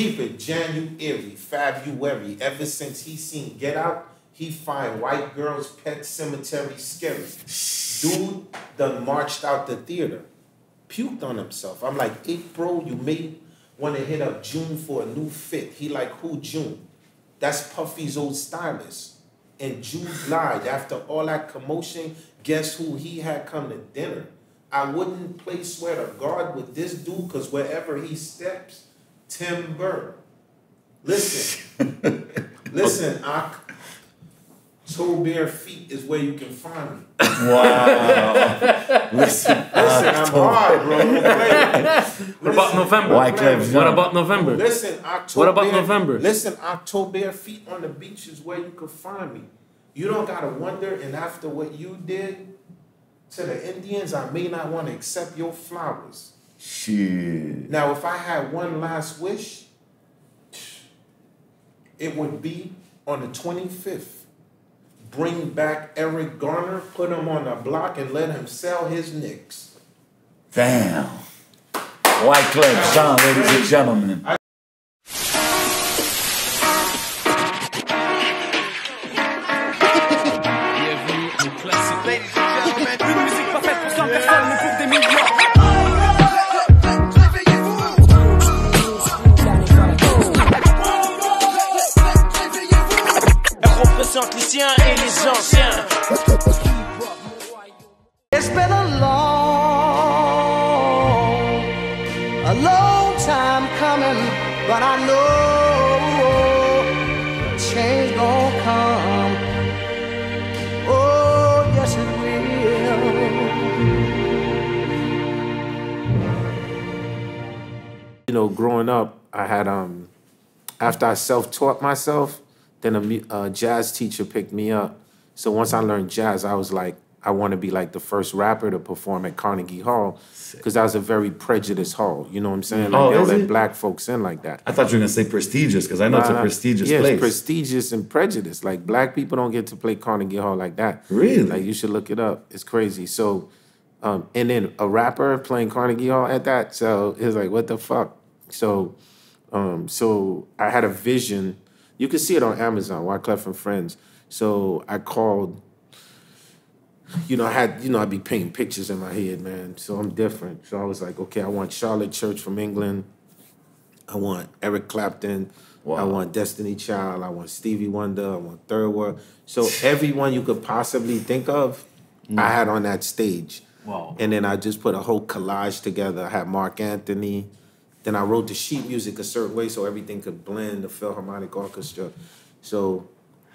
People, January, February, ever since he seen Get Out, he find white girls pet cemetery scary. Dude done marched out the theater, puked on himself. I'm like, April, you may want to hit up June for a new fit. He like, who June? That's Puffy's old stylist. And June lied after all that commotion, guess who he had come to dinner? I wouldn't play sweater guard with this dude because wherever he steps, Tim Burke. Listen, listen, I, toe bare feet is where you can find me. Wow. listen, listen, I'm hard, bro. Listen, what about November? what about November? Listen, October. What about November? Listen, October bare feet on the beach is where you can find me. You don't gotta wonder. And after what you did to the Indians, I may not want to accept your flowers. Shit. Now, if I had one last wish, it would be on the 25th. Bring back Eric Garner, put him on the block, and let him sell his nicks. Damn. White Club Sean, ladies and gentlemen. I know, growing up, I had um, after I self-taught myself, then a, a jazz teacher picked me up. So once I learned jazz, I was like, I want to be like the first rapper to perform at Carnegie Hall because that was a very prejudiced hall. You know what I'm saying? Mm-hmm. Like, oh, they don't let it? black folks in like that. I thought you were gonna say prestigious because I know it's a prestigious yeah, place. prestigious and prejudiced. Like black people don't get to play Carnegie Hall like that. Really? Like you should look it up. It's crazy. So, um, and then a rapper playing Carnegie Hall at that. So it's like, what the fuck? So, um, so I had a vision. You can see it on Amazon, Wyclef and Friends. So I called. You know, I had you know I'd be painting pictures in my head, man. So I'm different. So I was like, okay, I want Charlotte Church from England. I want Eric Clapton. Wow. I want Destiny Child. I want Stevie Wonder. I want Third World. So everyone you could possibly think of, mm. I had on that stage. Wow. And then I just put a whole collage together. I had Mark Anthony. Then I wrote the sheet music a certain way so everything could blend the Philharmonic Orchestra. So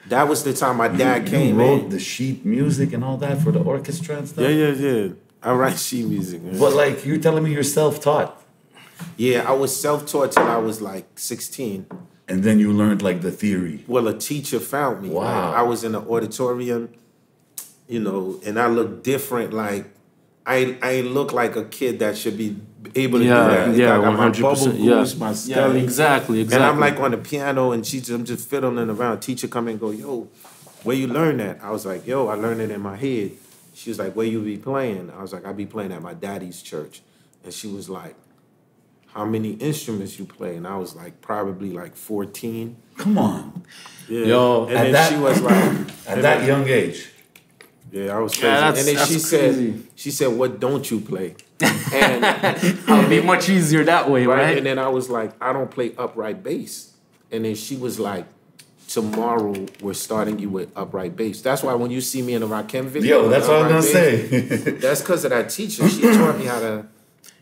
that was the time my dad you, came. You wrote in. the sheet music and all that for the orchestra and stuff. Yeah, yeah, yeah. I write sheet music. But like you're telling me you're self-taught. Yeah, I was self-taught till I was like 16. And then you learned like the theory. Well, a teacher found me. Wow. I was in an auditorium, you know, and I looked different. Like I I look like a kid that should be able to yeah, do that. Yeah, one hundred percent. Yeah, my yeah, exactly, exactly. And I'm like on the piano, and she's I'm just fiddling around. Teacher come and go, yo, where you learn that? I was like, yo, I learned it in my head. She was like, where you be playing? I was like, I be playing at my daddy's church, and she was like, how many instruments you play? And I was like, probably like fourteen. Come on, yeah. yo. And then that, she was like, at that young age. Yeah, I was crazy. Yeah, and then she crazy. said, she said, "What don't you play?" And it will be much easier that way, right? right? And then I was like, "I don't play upright bass." And then she was like, "Tomorrow we're starting you with upright bass." That's why when you see me in a rock video, yo, that's what I'm gonna bass, say. that's because of that teacher. She taught me how to.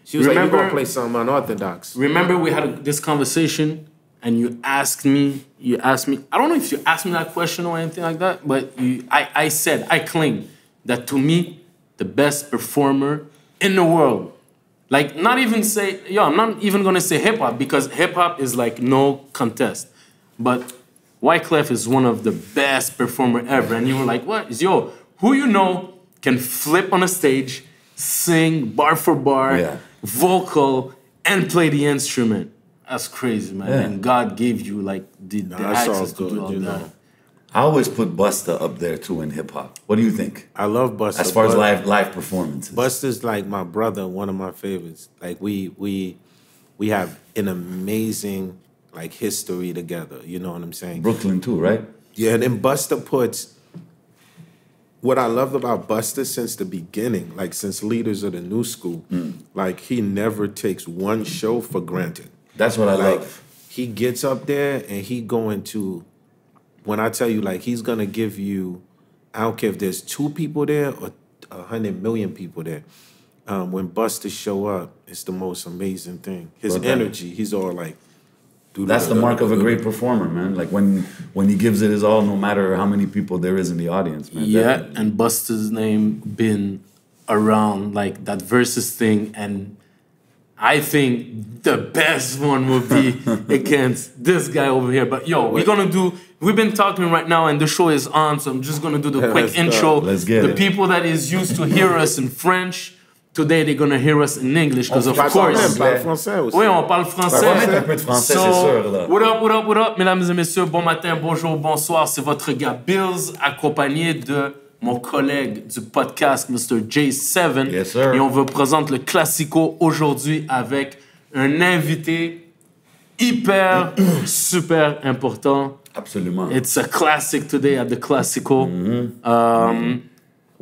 She was remember, like, "You're gonna play something unorthodox." Remember, we had this conversation and you asked me, you asked me, I don't know if you asked me that question or anything like that, but you, I, I said, I claim that to me, the best performer in the world, like not even say, yo, I'm not even gonna say hip hop because hip hop is like no contest, but Wyclef is one of the best performer ever, and you were like, what is yo? Who you know can flip on a stage, sing bar for bar, yeah. vocal, and play the instrument that's crazy, man. Yeah. And God gave you like the, no, the access to do all you know. that. I always put Busta up there too in hip hop. What do you think? I love Busta. As far as live live performances, Busta's like my brother, one of my favorites. Like we we we have an amazing like history together. You know what I'm saying? Brooklyn too, right? Yeah, and then Busta puts what I love about Busta since the beginning, like since leaders of the new school, mm. like he never takes one show for granted. That's what I like, love. He gets up there and he going to. When I tell you, like, he's gonna give you. I don't care if there's two people there or a hundred million people there. Um, when Buster show up, it's the most amazing thing. His energy, he's all like. That's the mark of a great performer, man. Like when when he gives it his all, no matter how many people there is in the audience, man. Yeah, and Buster's name been around like that versus thing and I think the best one would be against this guy over here. But yo, we're gonna do. We've been talking right now, and the show is on, so I'm just gonna do the yeah, quick let's intro. Go. Let's get the it. people that is used to hear us in French. Today they're gonna hear us in English because of course. Même, parle français aussi. Oui, on parle français. On va français, so, c'est Là. What up, what up, what up, mesdames et messieurs. Bon matin, bonjour, bonsoir. C'est votre gars Bills accompagné de mon collègue du podcast, Mr. J7. Yes, sir. Et on vous présente le Classico aujourd'hui avec un invité hyper, super important. Absolument. It's a classic today at the Classico. Mm-hmm. um, mm-hmm.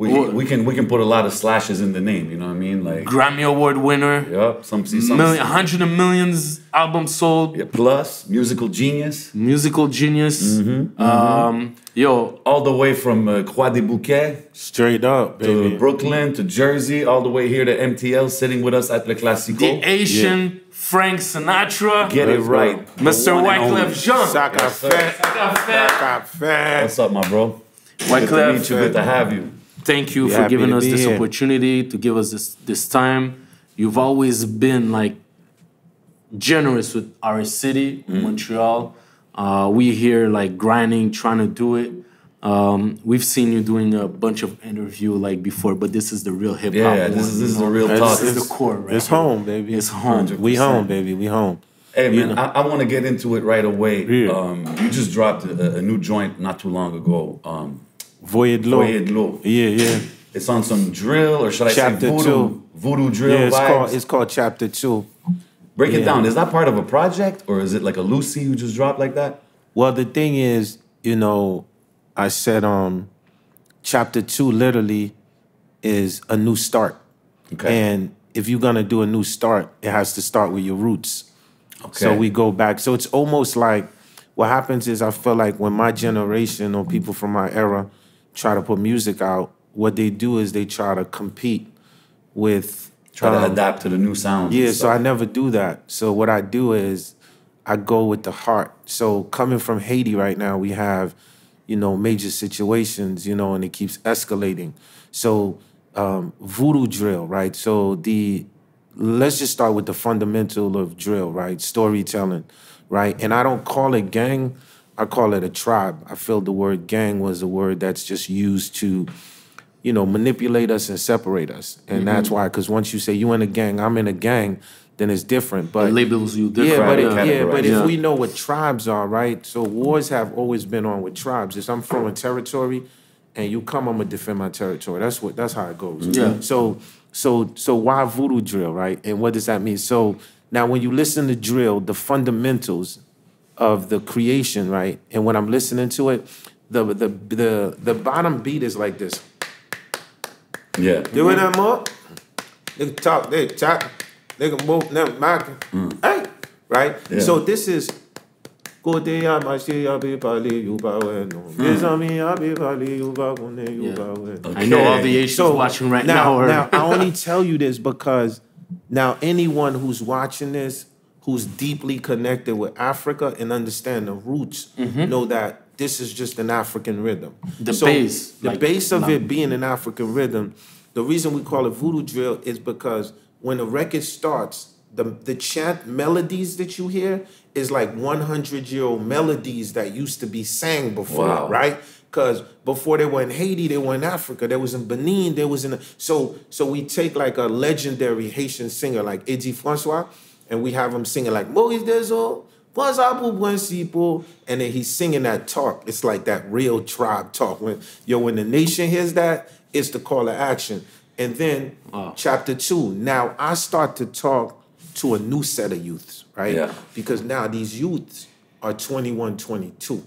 Oh. We, can we can put a lot of slashes in the name, you know what I mean? Like Grammy Award winner. Yep, some, some million, of millions albums sold. plus musical genius. Musical genius. Mm-hmm, um, Yo, all the way from uh, Croix des Bouquets, straight up, baby. to Brooklyn to Jersey, all the way here to MTL, sitting with us at Le Classico. The Asian yeah. Frank Sinatra. Get it right, Mr. Wyclef Jean. What's up, my bro? Wyclef, good Good to have you. Thank you for giving us this here. opportunity to give us this this time. You've always been like generous with our city, mm. Montreal uh, we here like grinding, trying to do it. Um, we've seen you doing a bunch of interview like before, but this is the real hip hop. Yeah, this is, this is the real talk. This is the core. Right it's home, baby. It's home. 100%. We home, baby. We home. Hey man, you know? I, I want to get into it right away. Yeah. Um, you just dropped a, a, new joint not too long ago. Um, Voyed Low. Voyed Low. Yeah, yeah. It's on some drill, or should I Chapter say voodoo, two. voodoo drill? Yeah, it's vibes. called it's called Chapter Two. Break yeah. it down. Is that part of a project or is it like a Lucy you just dropped like that? Well, the thing is, you know, I said um chapter 2 literally is a new start. Okay. And if you're going to do a new start, it has to start with your roots. Okay. So we go back. So it's almost like what happens is I feel like when my generation or people from my era try to put music out, what they do is they try to compete with Try um, to adapt to the new sounds. Yeah, so I never do that. So what I do is I go with the heart. So coming from Haiti right now, we have, you know, major situations, you know, and it keeps escalating. So um, voodoo drill, right? So the let's just start with the fundamental of drill, right? Storytelling, right? And I don't call it gang, I call it a tribe. I feel the word gang was a word that's just used to you know, manipulate us and separate us. And mm -hmm. that's why, because once you say you in a gang, I'm in a gang, then it's different. But it labels you different. Yeah, but, it, yeah, but yeah. if we know what tribes are, right? So wars have always been on with tribes. If I'm from a territory and you come, I'm gonna defend my territory. That's what that's how it goes. Yeah. So so so why voodoo drill, right? And what does that mean? So now when you listen to drill, the fundamentals of the creation, right? And when I'm listening to it, the the the the bottom beat is like this. Yeah. You hear that, more. They can talk, they can chat, they can move, they can mm. Hey, right? Yeah. So this is Kote ya mashi ya be pali you ba weno. Mizami ya be pali you ba kune you ba I know all the Asians so, watching right now. Now, now I only tell you this because now anyone who's watching this, who's deeply connected with Africa and understand the roots, mm -hmm. know that this is just an African rhythm. The so bass. The like, bass of it being an African rhythm, the reason we call it voodoo drill is because when a record starts, the, the chant melodies that you hear is like 100 year old melodies that used to be sang before, wow. right? Because before they were in Haiti, they were in Africa. They was in Benin. They was in a, so so. We take like a legendary Haitian singer like Eddie Francois, and we have him singing like Moïse Deso, Plus Abu Buen And then he's singing that talk. It's like that real tribe talk. When yo, when the nation hears that, it's the call to action. And then uh. chapter two. Now I start to talk to a new set of youths, right? Yeah. Because now these youths are 21, 22,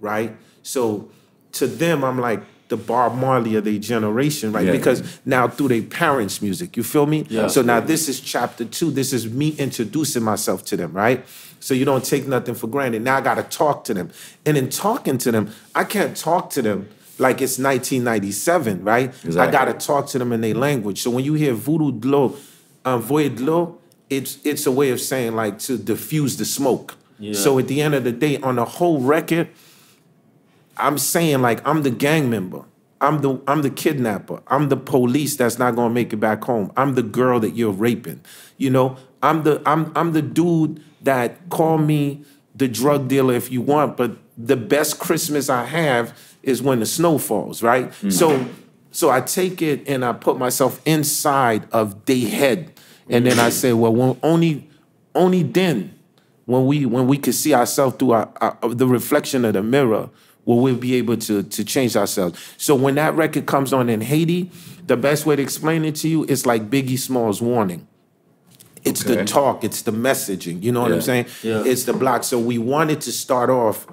right? So to them, I'm like, the Bob Marley of their generation, right? Yeah. Because now through their parents' music, you feel me? Yeah. So now this is chapter two. This is me introducing myself to them, right? So you don't take nothing for granted. Now I got to talk to them. And in talking to them, I can't talk to them like it's 1997, right? Exactly. I got to talk to them in their language. So when you hear voodoo dlo, um, voyedlo, it's, it's a way of saying like to diffuse the smoke. Yeah. So at the end of the day, on the whole record, I'm saying like I'm the gang member. I'm the I'm the kidnapper. I'm the police that's not gonna make it back home. I'm the girl that you're raping. You know, I'm the I'm I'm the dude that call me the drug dealer if you want, but the best Christmas I have is when the snow falls, right? Mm. So so I take it and I put myself inside of day head. And then I say, well, only only then when we when we could see ourselves through our, our, uh, the reflection of the mirror will we be able to to change ourselves. So when that record comes on in Haiti, the best way to explain it to you is like Biggie Small's warning it's okay. the talk, it's the messaging. You know what yeah. I'm saying? Yeah. It's the block. So we wanted to start off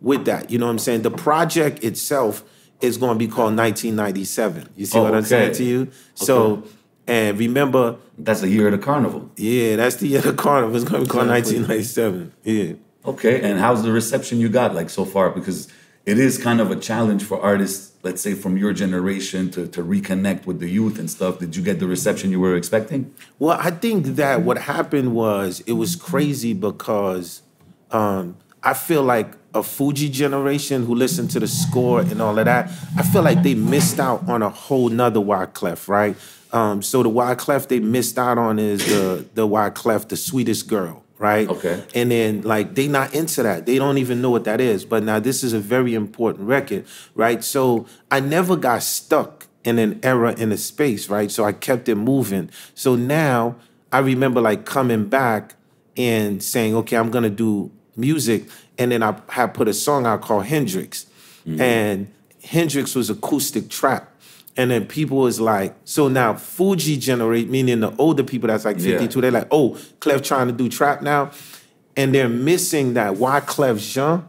with that. You know what I'm saying? The project itself is going to be called 1997. You see oh, what okay. I'm saying to you? Okay. So. And remember, that's the year of the carnival. Yeah, that's the year of the carnival. It's going to be called 1997. Yeah. Okay, and how's the reception you got like so far? Because it is kind of a challenge for artists let's say from your generation to, to reconnect with the youth and stuff did you get the reception you were expecting well i think that what happened was it was crazy because um, i feel like a fuji generation who listened to the score and all of that i feel like they missed out on a whole nother wyclef right um, so the wyclef they missed out on is the, the wyclef the sweetest girl right? Okay. And then like they not into that. They don't even know what that is. But now this is a very important record, right? So I never got stuck in an era in a space, right? So I kept it moving. So now I remember like coming back and saying, okay, I'm gonna do music. And then I had put a song out called Hendrix. Mm-hmm. And Hendrix was acoustic trap. And then people is like, so now Fuji generate, meaning the older people that's like 52, yeah. they're like, oh, Clef trying to do trap now. And they're missing that why Clef Jean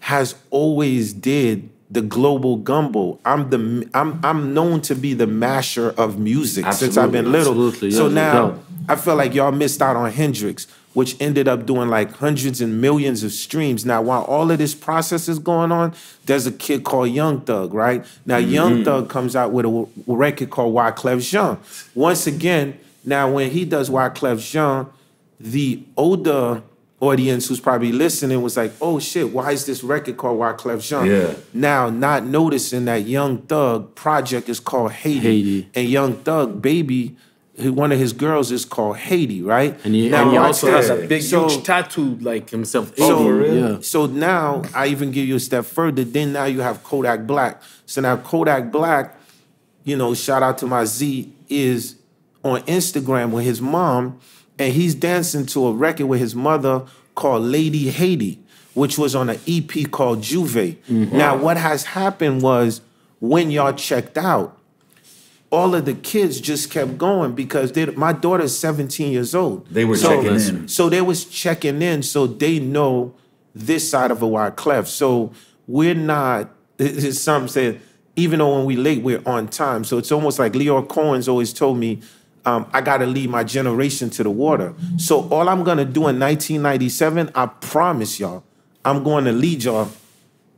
has always did the global gumbo. I'm the I'm I'm known to be the masher of music absolutely, since I've been little. Absolutely, so now I feel like y'all missed out on Hendrix which ended up doing like hundreds and millions of streams. Now, while all of this process is going on, there's a kid called Young Thug, right? Now, mm-hmm. Young Thug comes out with a record called Why Clef Jean. Once again, now when he does Why Clef Jean, the older audience who's probably listening was like, oh shit, why is this record called Why Clef Jean? Yeah. Now, not noticing that Young Thug project is called Haiti. Haiti. And Young Thug Baby one of his girls is called Haiti, right? And he, now, and he also has a big so, huge tattoo like himself. So, really? yeah. so now I even give you a step further. Then now you have Kodak Black. So now Kodak Black, you know, shout out to my Z, is on Instagram with his mom, and he's dancing to a record with his mother called Lady Haiti, which was on an EP called Juve. Mm -hmm. Now, what has happened was when y'all checked out, all of the kids just kept going because they, my daughter's 17 years old. They were so, checking in. So they was checking in, so they know this side of a wide cleft. So we're not, some said, even though when we late, we're on time. So it's almost like Leo Cohen's always told me, um, I got to lead my generation to the water. So all I'm going to do in 1997, I promise y'all, I'm going to lead y'all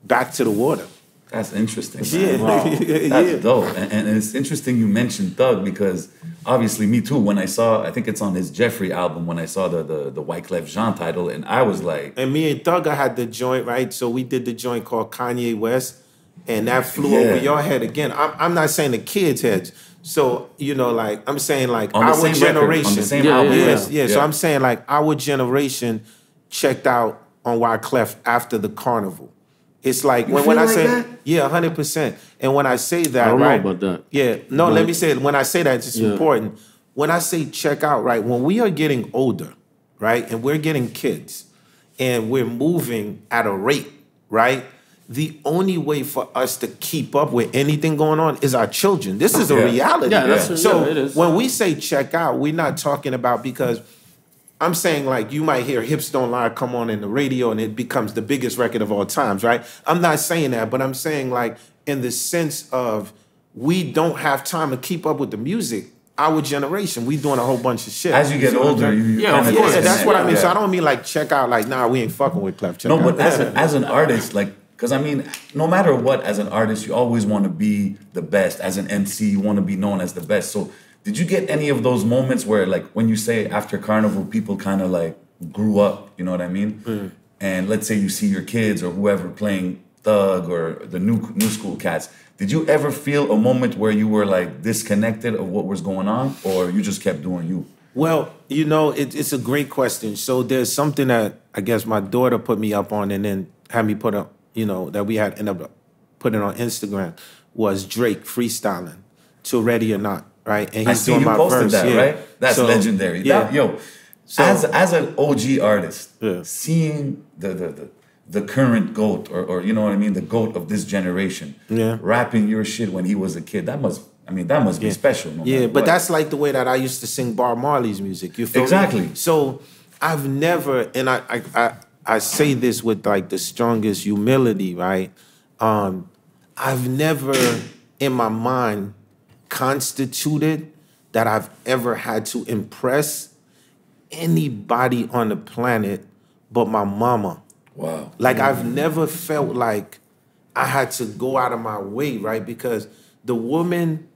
back to the water. That's interesting. Man. Yeah, wow. that's yeah. dope. And, and, it's interesting you mentioned Thug because obviously, me too. When I saw, I think it's on his Jeffrey album. When I saw the the, the Wyclef Jean title, and I was like, and me and Thug, I had the joint right. So we did the joint called Kanye West, and that flew yeah. over your head again. I'm, I'm not saying the kids' heads. So you know, like I'm saying, like on our generation. Record, yeah, album, yeah. yeah. So I'm saying, like our generation checked out on Wyclef after the carnival. It's like you when, when I like say that? yeah, hundred percent. And when I say that, I right? about that. Yeah, no. But, let me say it. When I say that, it's yeah. important. When I say check out, right? When we are getting older, right, and we're getting kids, and we're moving at a rate, right? The only way for us to keep up with anything going on is our children. This is a reality. Yeah, that's, yeah. So yeah, when we say check out, we're not talking about because I'm saying like you might hear Hips Don't Lie come on in the radio and it becomes the biggest record of all times, right? I'm not saying that, but I'm saying like in the sense of we don't have time to keep up with the music. Our generation, we doing a whole bunch of shit. As you get older, you, you yeah, of course. Yeah, that's what I mean. Yeah. So I don't mean like check out, like nah, we ain't fucking with Clef. Check no, out. but as, a, as an artist, like because I mean, no matter what, as an artist, you always want to be the best. As an MC, you want to be known as the best. So did you get any of those moments where, like, when you say after carnival, people kind of like grew up? You know what I mean? Mm. And let's say you see your kids or whoever playing Thug or the new new school cats. Did you ever feel a moment where you were like disconnected of what was going on, or you just kept doing you? Well, you know, it, it's a great question. So there's something that I guess my daughter put me up on, and then had me put up, you know, that we had end up putting on Instagram was Drake freestyling, to ready or not right? And he's doing my verse. That, yeah. right? That's so, legendary. Yeah. That, yo, so, as as an OG artist, yeah. seeing the, the the the current goat or, or you know what I mean, the goat of this generation, yeah, rapping your shit when he was a kid, that must I mean that must yeah. be special. No yeah, but what. that's like the way that I used to sing Bar Marley's music. You feel exactly. Me? So I've never, and I, I I I say this with like the strongest humility, right? Um, I've never in my mind constituted that I've ever had to impress anybody on the planet but my mama. Wow. Like mm-hmm. I've never felt like I had to go out of my way, right? Because the woman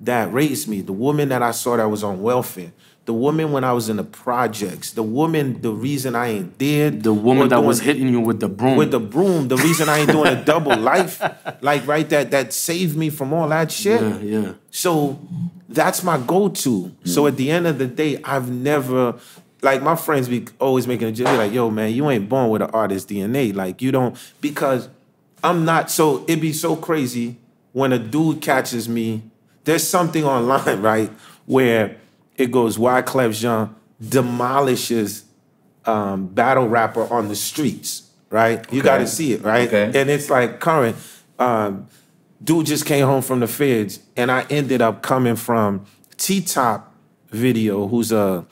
that raised me, the woman that I saw that was on welfare, the woman when I was in the projects, the woman, the reason I ain't did. The woman that was hitting you with the broom. With the broom, the reason I ain't doing a double life, like right, that that saved me from all that shit. Yeah, yeah. So that's my go-to. Yeah. So mm. at the end of the day, I've never like my friends be always making a joke, like, yo, man, you ain't born with an artist DNA. Like you don't because I'm not so it'd be so crazy when a dude catches me. There's something online, right? Where it goes why Clef Jean demolishes um, battle rapper on the streets, right? You got to see it, right? Okay. And it's like current. Um, dude just came home from the feds, and I ended up coming from T Top Video, who's a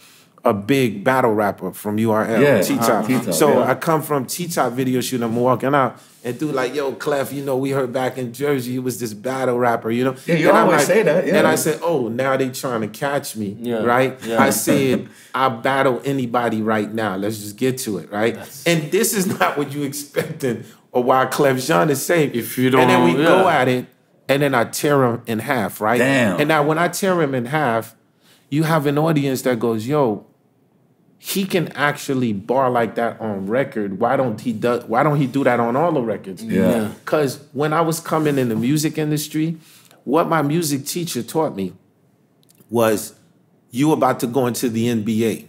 a big battle rapper from URL, yeah, T Top. Uh, so yeah. I come from T Top video shooting. I'm walking out, and dude, like, yo, Clef, you know, we heard back in Jersey, he was this battle rapper, you know? Yeah, you and always like, say that. Yeah. And I said, oh, now they trying to catch me, yeah. right? Yeah. I said, I battle anybody right now. Let's just get to it, right? That's... And this is not what you expecting or why Clef Jean is saying. If you don't, and then we go at it, and then I tear him in half, right? Damn. And now when I tear him in half, you have an audience that goes, yo, he can actually bar like that on record. Why don't he do why don't he do that on all the records? Yeah. Cause when I was coming in the music industry, what my music teacher taught me was you about to go into the NBA.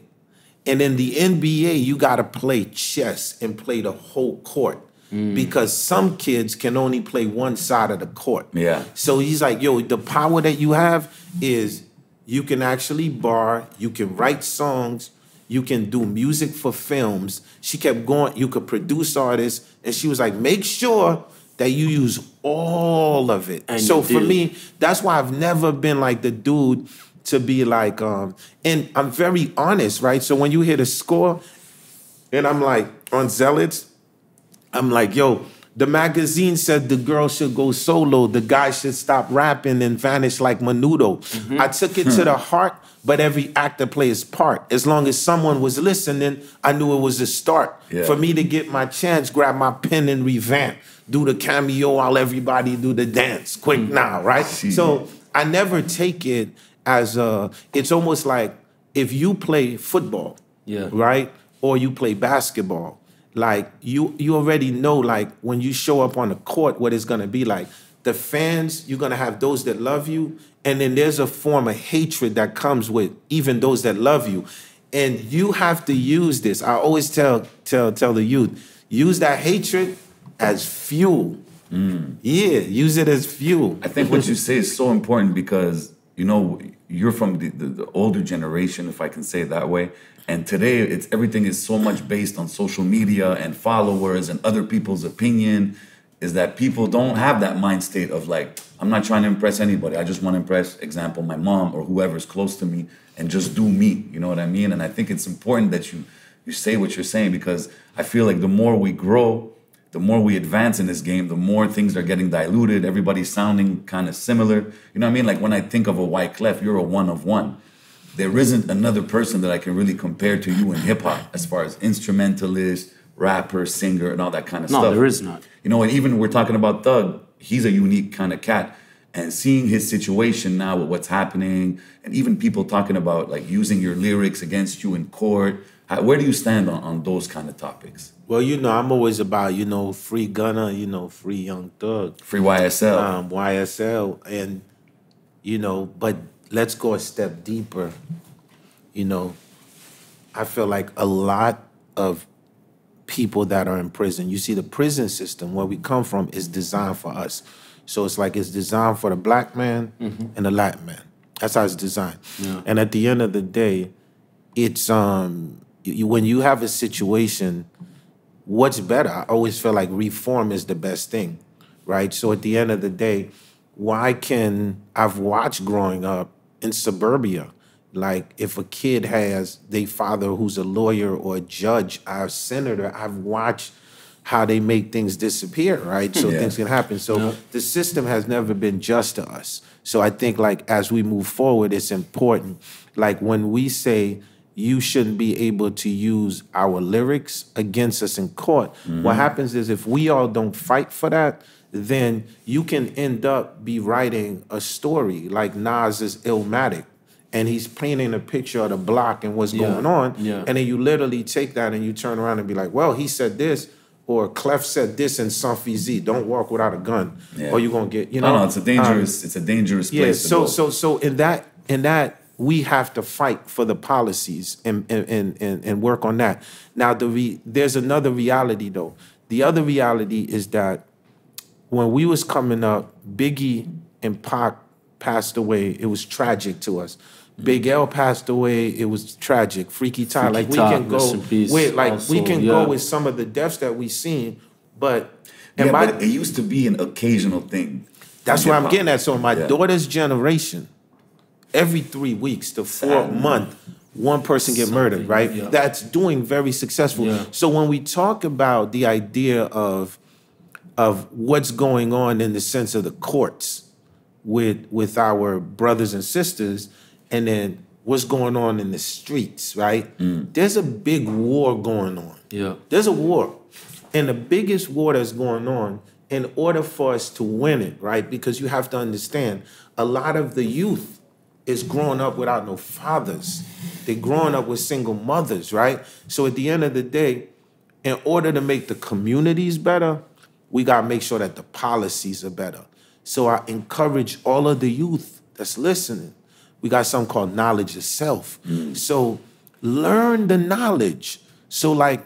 And in the NBA, you gotta play chess and play the whole court. Mm. Because some kids can only play one side of the court. Yeah. So he's like, yo, the power that you have is you can actually bar, you can write songs, you can do music for films. She kept going, you could produce artists. And she was like, make sure that you use all of it. And so for me, that's why I've never been like the dude to be like, um, and I'm very honest, right? So when you hear the score, and I'm like, on Zealots, I'm like, yo, the magazine said the girl should go solo, the guy should stop rapping and vanish like Menudo. Mm-hmm. I took it to the hmm. heart, but every actor plays part. As long as someone was listening, I knew it was a start. Yeah. For me to get my chance, grab my pen and revamp, do the cameo while everybody do the dance. Quick mm-hmm. now, right? Jeez. So I never take it as a, it's almost like if you play football, yeah. right? Or you play basketball like you you already know like when you show up on the court what it's going to be like the fans you're going to have those that love you and then there's a form of hatred that comes with even those that love you and you have to use this i always tell tell tell the youth use that hatred as fuel mm. yeah use it as fuel i think what you say is so important because you know you're from the, the, the older generation if i can say it that way and today, it's everything is so much based on social media and followers and other people's opinion. Is that people don't have that mind state of like, I'm not trying to impress anybody. I just want to impress, example, my mom or whoever's close to me, and just do me. You know what I mean? And I think it's important that you you say what you're saying because I feel like the more we grow, the more we advance in this game, the more things are getting diluted. Everybody's sounding kind of similar. You know what I mean? Like when I think of a white clef, you're a one of one there isn't another person that I can really compare to you in hip hop as far as instrumentalist, rapper, singer, and all that kind of no, stuff. No, there is not. You know, and even we're talking about Thug, he's a unique kind of cat. And seeing his situation now with what's happening, and even people talking about like using your lyrics against you in court. How, where do you stand on, on those kind of topics? Well, you know, I'm always about, you know, free gunner, you know, free young thug. Free YSL. Um, YSL. And, you know, but let's go a step deeper. You know, I feel like a lot of people that are in prison, you see, the prison system where we come from is designed for us. So it's like it's designed for the black man mm-hmm. and the Latin man. That's how it's designed. Yeah. And at the end of the day, it's um you, when you have a situation, what's better? I always feel like reform is the best thing, right? So at the end of the day, why can I've watched growing up in suburbia. Like if a kid has their father who's a lawyer or a judge or a senator, I've watched how they make things disappear, right? So yeah. things can happen. So no. the system has never been just to us. So I think like as we move forward, it's important. Like when we say you shouldn't be able to use our lyrics against us in court, mm -hmm. what mm-hmm. happens is if we all don't fight for that, then you can end up be writing a story like Nas's Illmatic. And he's painting a picture of the block and what's yeah. going on. Yeah. And then you literally take that and you turn around and be like, well, he said this, or Clef said this in Sans Fizi, don't walk without a gun. Yeah. Or you're gonna get, you know. No, no, it's a dangerous, um, it's a dangerous place. Yeah, so so so in that, in that, we have to fight for the policies and and and, and work on that. Now the re, there's another reality though. The other reality is that when we was coming up, Biggie and Pac passed away. It was tragic to us. Mm-hmm. Big L passed away. It was tragic. Freaky Todd. Like we can go with like also, we can yeah. go with some of the deaths that we seen, but and yeah, my, but it used to be an occasional thing. That's what I'm getting at. So my yeah. daughter's generation, every three weeks to four Sad, month, one person get Something, murdered. Right. That's doing very successful. So when we talk about the idea of of what's going on in the sense of the courts with with our brothers and sisters, and then what's going on in the streets. Right? Mm. There's a big war going on. Yeah. There's a war, and the biggest war that's going on. In order for us to win it, right? Because you have to understand, a lot of the youth is growing up without no fathers. They're growing up with single mothers, right? So at the end of the day, in order to make the communities better, we got to make sure that the policies are better. So I encourage all of the youth that's listening. We got something called knowledge itself. Mm. So learn the knowledge. So like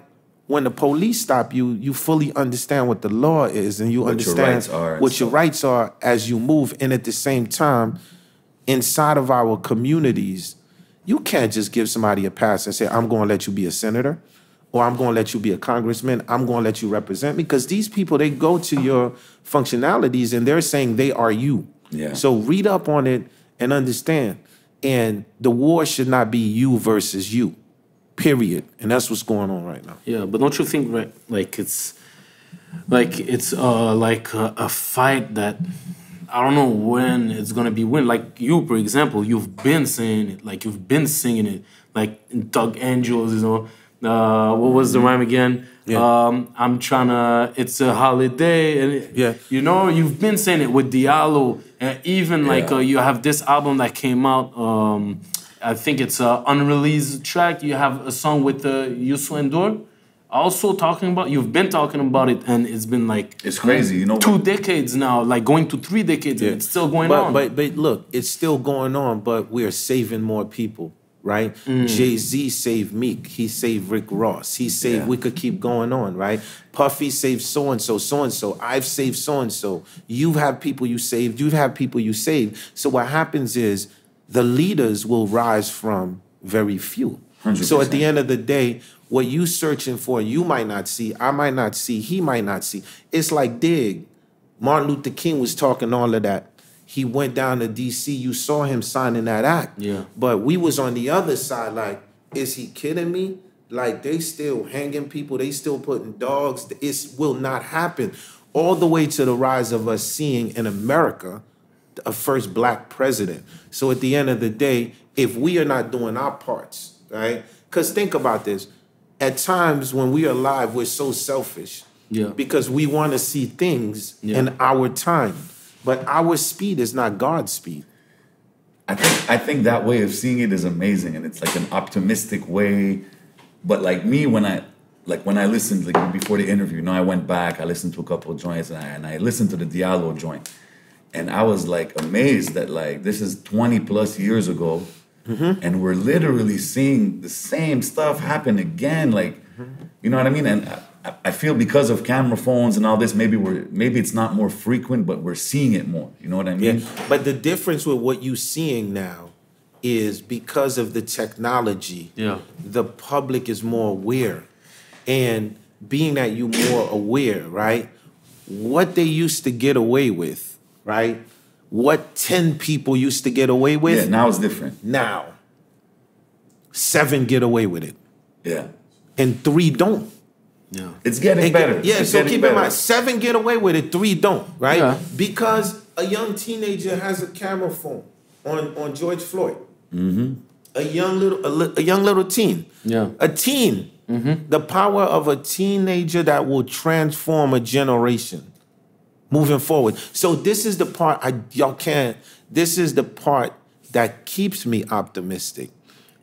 when the police stop you, you fully understand what the law is and you what understand your are, what your rights are as you move. And at the same time, inside of our communities, you can't just give somebody a pass and say, I'm going to let you be a senator or I'm going to let you be a congressman. I'm going to let you represent me because these people they go to your functionalities and they're saying they are you. Yeah. So read up on it and understand. And the war should not be you versus you. Period. And that's what's going on right now. Yeah, but don't you think like it's like it's uh like a, a fight that I don't know when it's gonna be win. Like you, for example, you've been saying it. Like you've been singing it. Like Doug Angels, you know uh, what was the mm-hmm. rhyme again? Yeah. Um, I'm trying to, it's a holiday. And it, yeah. You know, you've been saying it with Diallo. And even yeah. like uh, you have this album that came out, um, I think it's an unreleased track. You have a song with uh, Yusu Endor. Also talking about you've been talking about it and it's been like it's crazy you know two decades now like going to three decades yeah. it's still going but, on but but look it's still going on but we are saving more people right? Mm. Jay Z saved Meek. He saved Rick Ross. He saved, yeah. we could keep going on, right? Puffy saved so and so, so and so. I've saved so and so. You have people you saved. You have people you saved. So what happens is the leaders will rise from very few. 100%. So at the end of the day, what you searching for, you might not see, I might not see, he might not see. It's like dig. Martin Luther King was talking all of that he went down to DC. You saw him signing that act. Yeah. But we was on the other side, like, is he kidding me? Like they still hanging people, they still putting dogs. It will not happen. All the way to the rise of us seeing in America a first black president. So at the end of the day, if we are not doing our parts, right? Because think about this. At times when we are alive, we're so selfish. Yeah. Because we want to see things yeah. in our time. But our speed is not God's speed. I think, I think that way of seeing it is amazing and it's like an optimistic way. But like me, when I like when I listened like before the interview, you know, I went back, I listened to a couple of joints and I, and I listened to the Diallo joint. And I was like amazed that like this is 20 plus years ago. Mm-hmm. And we're literally seeing the same stuff happen again. Like, you know what I mean? And uh, I feel because of camera phones and all this, maybe we're maybe it's not more frequent, but we're seeing it more. You know what I mean? Yeah. But the difference with what you're seeing now is because of the technology, yeah. the public is more aware. And being that you're more aware, right? What they used to get away with, right? What 10 people used to get away with. Yeah, now it's different. Now, seven get away with it. Yeah. And three don't. Yeah. It's getting and better. yeah, it's so keep better. in mind, seven get away with it, three don't, right? Yeah. Because a young teenager has a camera phone on, on George Floyd. Mm-hmm. A young little a, a, young little teen. Yeah. A teen. Mm-hmm. The power of a teenager that will transform a generation moving forward. So this is the part I y'all can't. This is the part that keeps me optimistic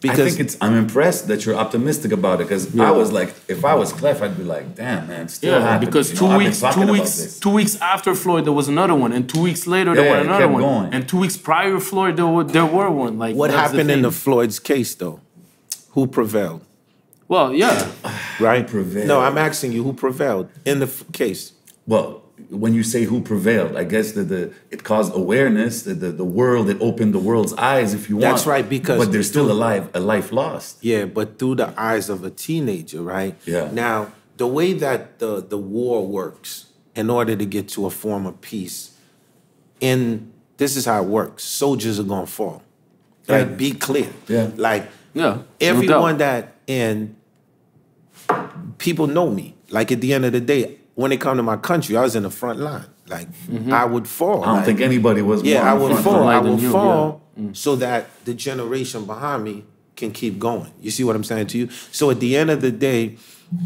because I think it's. I'm impressed that you're optimistic about it because yeah. I was like, if I was Clef, I'd be like, damn man, still yeah, Because you two know, weeks, two weeks, two weeks after Floyd, there was another one, and two weeks later yeah, there was another one, going. and two weeks prior to Floyd, there were there were one. Like what happened the in the Floyd's case though? Who prevailed? Well, yeah, right. Prevailed. No, I'm asking you, who prevailed in the case? Well, when you say who prevailed, I guess that the it caused awareness, the, the, the world, it opened the world's eyes, if you want. That's right, because but there's still a life a life lost. Yeah, but through the eyes of a teenager, right? Yeah. Now, the way that the the war works in order to get to a form of peace, in this is how it works. Soldiers are gonna fall. Like, be clear. Yeah. Like, yeah. Everyone no that and people know me. Like at the end of the day, when it come to my country, I was in the front line. Like mm-hmm. I would fall. I don't like, think anybody was. Yeah, I would fall. I would fall yeah. Mm. so that the generation behind me can keep going. You see what I'm saying to you? So at the end of the day,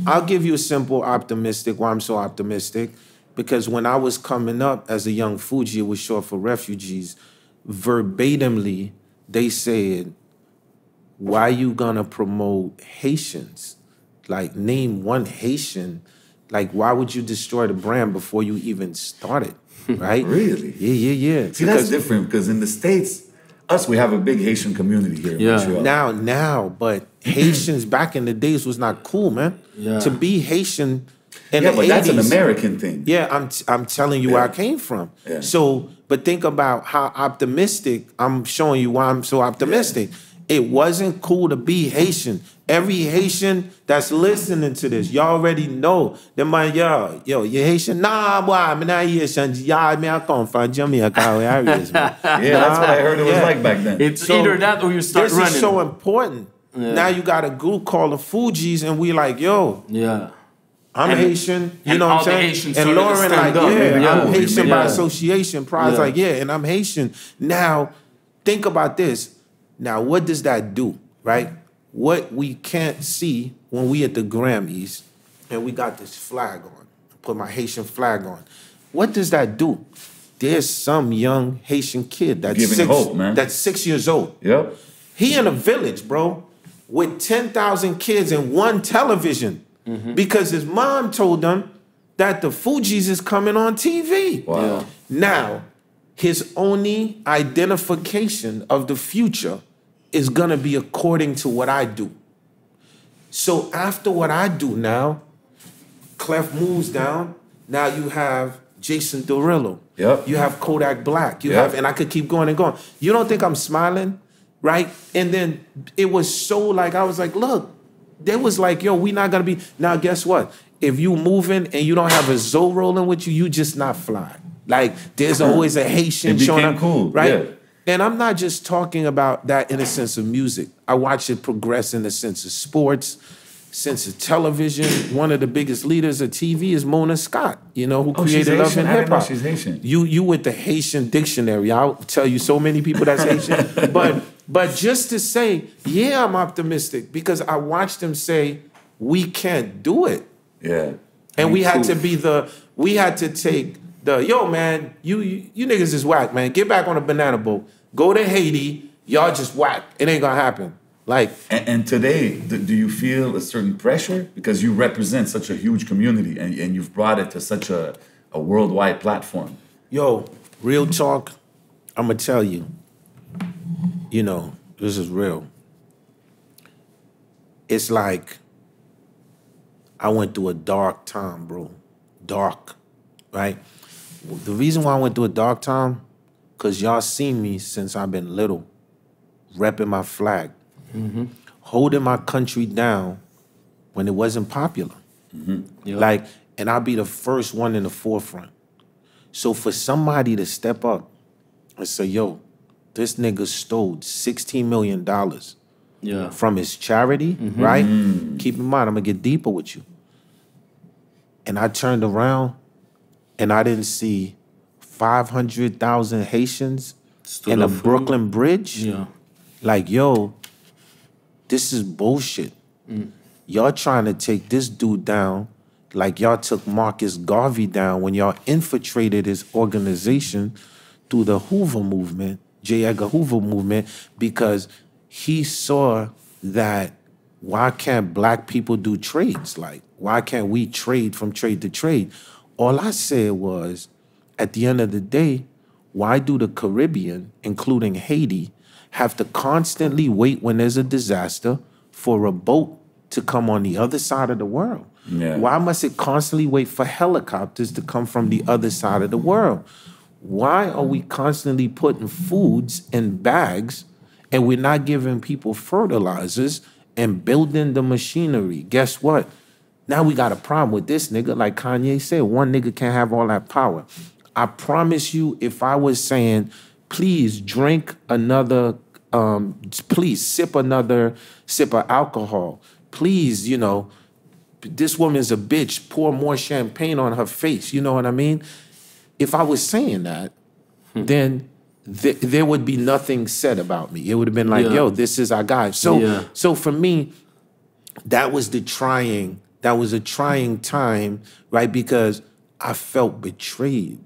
I'll give you a simple optimistic. Why I'm so optimistic, because when I was coming up as a young Fuji, it was short for refugees. Verbatimly, they said, "Why you gonna promote Haitians? Like name one Haitian." Like, why would you destroy the brand before you even started? Right? really? Yeah, yeah, yeah. See, because, that's different because in the States, us, we have a big Haitian community here yeah. Now, now, but Haitians back in the days was not cool, man. Yeah. To be Haitian in yeah, the but 80s, that's an American thing. Yeah, I'm t- I'm telling you yeah. where I came from. Yeah. So, but think about how optimistic I'm showing you why I'm so optimistic. Yeah it wasn't cool to be Haitian. Every Haitian that's listening to this, y'all already know. Them my yo, yo, you Haitian? Nah, boy, I'm not Haitian. Yeah, me I come from Jamaica. yeah, that's what I heard it was yeah. like back then. It's so, either that or you start this running. This is so important. Yeah. Now you got a group called the Fugees, and we like, yo, yeah. I'm and, Haitian, you know what I'm saying? Haitians and Lauren like, up. yeah, yeah, I'm Haitian by association. Pride's like, yeah, and I'm Haitian. Now, think about this now, what does that do, right? What we can't see when we at the Grammys and we got this flag on, put my Haitian flag on. What does that do? There's some young Haitian kid that's Giving six, hope, that's six years old. Yep. He in a village, bro, with ten thousand kids and one television, mm-hmm. because his mom told him that the Fuji's is coming on TV. Wow. Now, his only identification of the future is going to be according to what I do. So after what I do now, Clef moves down. Now you have Jason Derulo. Yep. You have Kodak Black. You yep. have, and I could keep going and going. You don't think I'm smiling, right? And then it was so like I was like, look, there was like, yo, we not gonna be. Now guess what? If you moving and you don't have a ZO rolling with you, you just not fly. Like there's always a Haitian showing up, cool. right? Yeah. And I'm not just talking about that in a sense of music. I watch it progress in the sense of sports, sense of television. One of the biggest leaders of TV is Mona Scott, you know, who oh, created Love and Hip Hop. She's Haitian. You you with the Haitian dictionary. I'll tell you so many people that's Haitian. but but just to say, yeah, I'm optimistic because I watched them say, we can't do it. Yeah. And we had to be the we had to take the yo man, you, you you niggas is whack, man. Get back on a banana boat. Go to Haiti. Y'all just whack. It ain't gonna happen. Like and, and today, do, do, you feel a certain pressure because you represent such a huge community and, and you've brought it to such a, a worldwide platform? Yo, real talk. I'm gonna tell you. You know, this is real. It's like I went through a dark time, bro. Dark, right? the reason why I went through a dark time, cause y'all seen me since I've been little, repping my flag, mm -hmm. holding my country down when it wasn't popular. Mm -hmm. yep. Like, and I'll be the first one in the forefront. So for somebody to step up and say, "Yo, this nigga stole sixteen million dollars." Yeah. From his charity, mm -hmm. right? Mm-hmm. Keep in mind, I'm gonna get deeper with you. And I turned around and I didn't see five hundred thousand Haitians Stood in a Brooklyn Bridge, yeah. like yo, this is bullshit. Mm. Y'all trying to take this dude down like y'all took Marcus Garvey down when y'all infiltrated his organization through the Hoover movement, J. Edgar Hoover movement, because he saw that why can't black people do trades? Like, why can't we trade from trade to trade? All I said was, at the end of the day, why do the Caribbean, including Haiti, have to constantly wait when there's a disaster for a boat to come on the other side of the world? Yeah. Why must it constantly wait for helicopters to come from the other side of the world? Why are we constantly putting foods in bags and we're not giving people fertilizers and building the machinery? Guess what? Now we got a problem with this nigga. Like Kanye said, one nigga can't have all that power. I promise you, if I was saying, please drink another, um, please sip another sip of alcohol. Please, you know, this woman's a bitch. Pour more champagne on her face. You know what I mean? If I was saying that, hmm. then th there would be nothing said about me. It would have been like, yeah. yo, this is our guy. So, yeah. so for me, that was the trying that was a trying time, right? Because I felt betrayed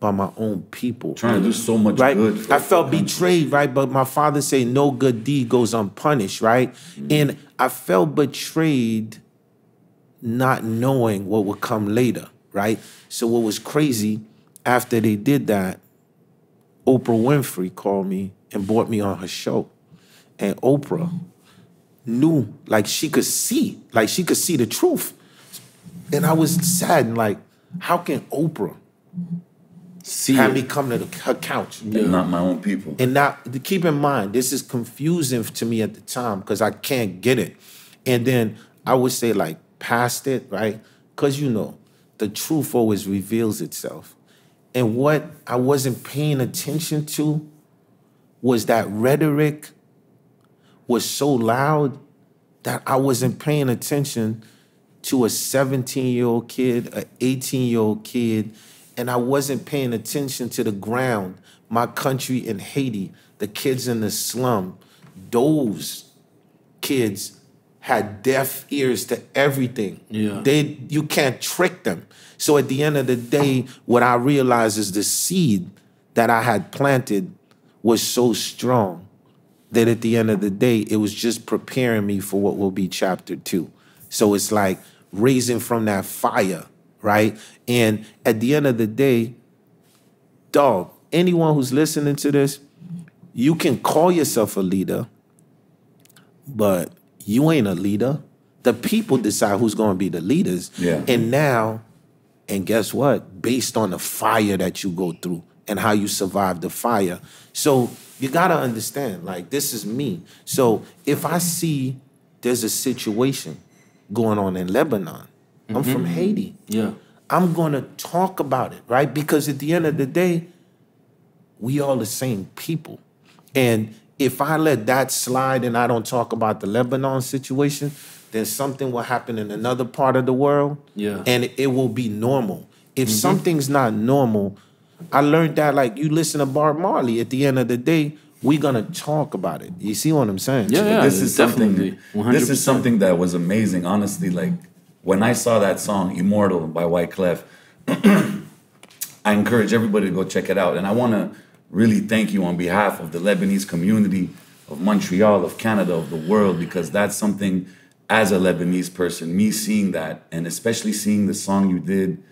by my own people. Trying to do so much right? good. I felt betrayed, right? But my father say no good deed goes unpunished, right? Mm. And I felt betrayed not knowing what would come later, right? So what was crazy, after they did that, Oprah Winfrey called me and brought me on her show. And Oprah knew, like she could see, like she could see the truth. And I was saddened, like, how can Oprah see have it. me come to the, her couch? Not my own people. And now, keep in mind, this is confusing to me at the time because I can't get it. And then I would say, like, past it, right? Because you know, the truth always reveals itself. And what I wasn't paying attention to was that rhetoric was so loud that I wasn't paying attention to a 17 year old kid, an 18 year old kid, and I wasn't paying attention to the ground, my country in Haiti, the kids in the slum. Those kids had deaf ears to everything. Yeah. They you can't trick them. So at the end of the day, what I realized is the seed that I had planted was so strong that at the end of the day, it was just preparing me for what will be chapter two. So it's like raising from that fire, right? And at the end of the day, dog, anyone who's listening to this, you can call yourself a leader, but you ain't a leader. The people decide who's going to be the leaders. Yeah. And now, and guess what? Based on the fire that you go through and how you survive the fire. So, you gotta understand, like this is me. So if I see there's a situation going on in Lebanon, mm-hmm. I'm from Haiti. Yeah. I'm gonna talk about it, right? Because at the end of the day, we all the same people. And if I let that slide and I don't talk about the Lebanon situation, then something will happen in another part of the world. Yeah. And it will be normal. If mm-hmm. something's not normal, I learned that like you listen to Bob Marley. At the end of the day, we're gonna talk about it. You see what I'm saying? Yeah, yeah this is something. 100%. This is something that was amazing. Honestly, like when I saw that song "Immortal" by Wyclef, I encourage everybody to go check it out. And I want to really thank you on behalf of the Lebanese community of Montreal, of Canada, of the world, because that's something as a Lebanese person, me seeing that, and especially seeing the song you did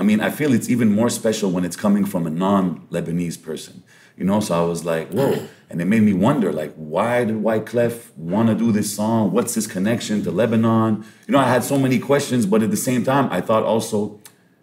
I mean, I feel it's even more special when it's coming from a non-Lebanese person. You know, so I was like, whoa. And it made me wonder, like, why did White Clef want to do this song? What's his connection to Lebanon? You know, I had so many questions, but at the same time, I thought also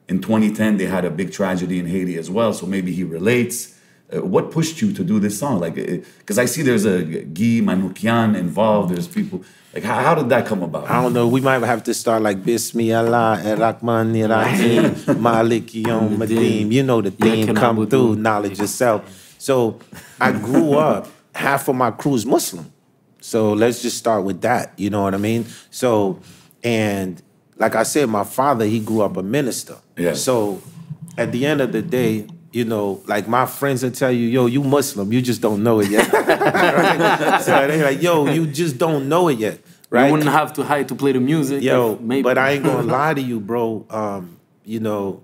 in 2010 they had a big tragedy in Haiti as well. So maybe he relates. Uh, what pushed you to do this song? Like, because uh, I see there's a Guy Manukyan involved. There's people like, how, how, did that come about? I don't know. We might have to start like Bismillah, Rahman, Malik, Malikion, Madim. You know the theme. Come through, knowledge itself. So, I grew up. Half of my crew is Muslim, so let's just start with that. You know what I mean? So, and like I said, my father he grew up a minister. Yeah. So, at the end of the day, you know, like my friends will tell you, yo, you Muslim, you just don't know it yet. right? So they're like, yo, you just don't know it yet. Right? You wouldn't have to hide to play the music. Yo, maybe. but I ain't gonna lie to you, bro. Um, you know,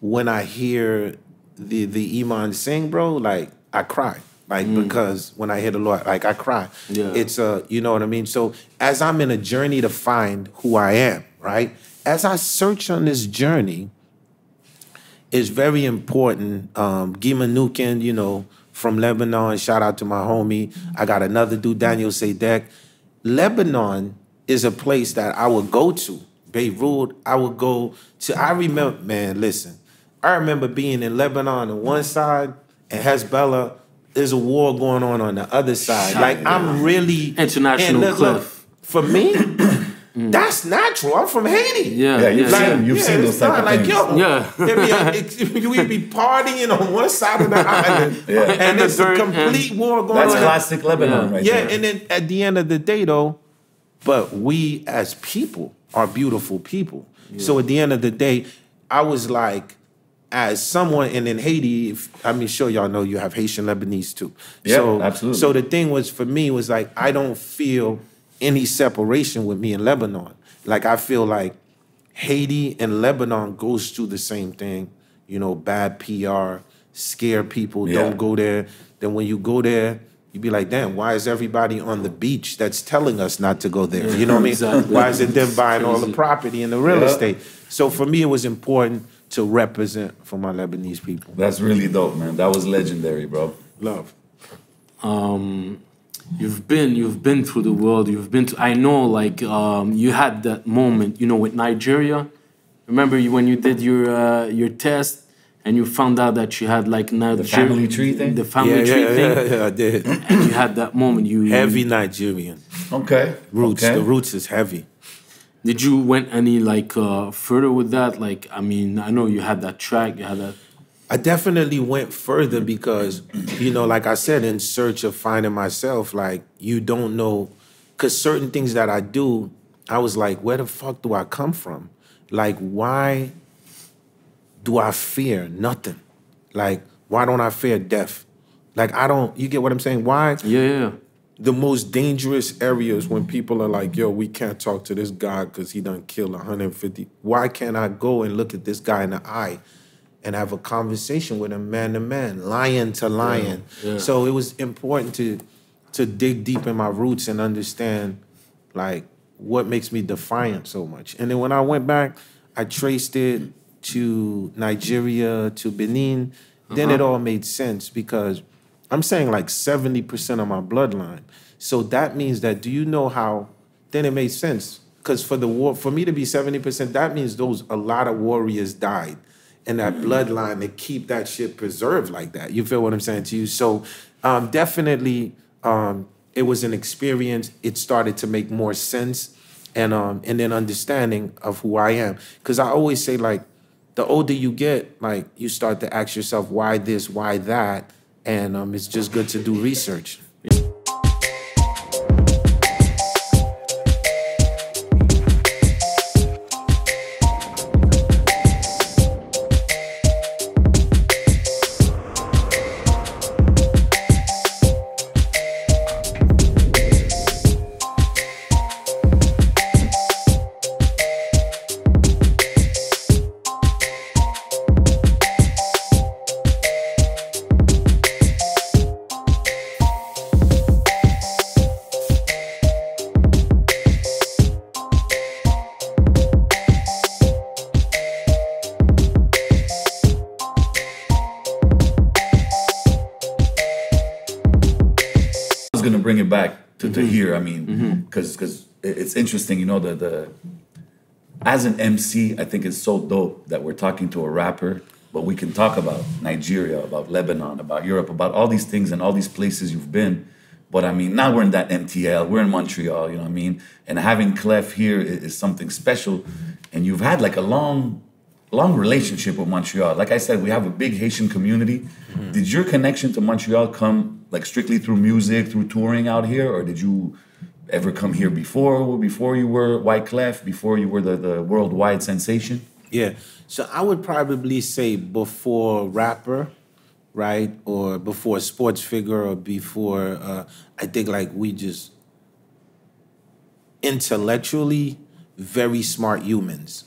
when I hear the the Iman sing, bro, like I cry. Like mm. because when I hear the Lord, like I cry. Yeah. It's a uh, you know what I mean? So as I'm in a journey to find who I am, right? As I search on this journey, is very important. Um, you know, from Lebanon, shout out to my homie. I got another dude, Daniel Sadek. Lebanon is a place that I would go to. Beirut, I would go to. I remember, man, listen, I remember being in Lebanon on one side and Hezbollah, there's a war going on on the other side. Like, I'm really. International look, cliff. for me, Mm. That's natural. I'm from Haiti. Yeah, yeah you've like, seen, you've yeah, seen those type of like, things. Yo, yeah, we'd be partying on one side of the island, yeah. and, and there's a complete and... war going. That's on. classic Lebanon, yeah. right Yeah, there. and then at the end of the day, though, but we as people are beautiful people. So at the end of the day, I was like, as someone, and in Haiti, if, I mean, sure y'all know you have Haitian Lebanese too. Yeah, so, absolutely. So the thing was for me was like, I don't feel any separation with me in Lebanon. Like I feel like Haiti and Lebanon goes through the same thing, you know, bad PR, scare people, yeah. don't go there. Then when you go there, you'd be like, damn, why is everybody on the beach that's telling us not to go there? You know what I mean? Why is it them buying all the property and the real yeah. estate? So for me, it was important to represent for my Lebanese people. That's really dope, man. That was legendary, bro. Love. Um, you've been you've been through the world you've been to i know like um, you had that moment you know with nigeria remember you, when you did your uh, your test and you found out that you had like Niger- the family tree thing the family yeah, tree yeah, thing yeah, yeah i did and you had that moment you heavy nigerian okay roots okay. the roots is heavy did you went any like uh, further with that like i mean i know you had that track you had that I definitely went further because, you know, like I said, in search of finding myself, like you don't know, because certain things that I do, I was like, where the fuck do I come from? Like, why do I fear nothing? Like, why don't I fear death? Like, I don't, you get what I'm saying? Why? Yeah. The most dangerous areas when people are like, yo, we can't talk to this guy because he done killed 150. Why can't I go and look at this guy in the eye? and have a conversation with him man to man, lion to lion. Yeah, yeah. So it was important to to dig deep in my roots and understand like what makes me defiant so much. And then when I went back, I traced it to Nigeria, to Benin. Then uh-huh. it all made sense because I'm saying like 70% of my bloodline. So that means that do you know how then it made sense? Because for the war, for me to be 70%, that means those a lot of warriors died and that mm-hmm. bloodline to keep that shit preserved like that. You feel what I'm saying to you? So um, definitely, um, it was an experience. It started to make more sense, and um, and then understanding of who I am. Because I always say like, the older you get, like you start to ask yourself why this, why that, and um, it's just good to do research. interesting, you know, the, the as an MC, I think it's so dope that we're talking to a rapper, but we can talk about Nigeria, about Lebanon, about Europe, about all these things and all these places you've been. But I mean, now we're in that MTL, we're in Montreal, you know what I mean? And having Clef here is, is something special. And you've had like a long, long relationship with Montreal. Like I said, we have a big Haitian community. Mm -hmm. Did your connection to Montreal come like strictly through music, through touring out here, or did you ever come here before? Before you were White Clef, before you were the, the worldwide sensation? Yeah. So I would probably say before rapper, right? Or before sports figure, or before, uh, I think like we just intellectually very smart humans.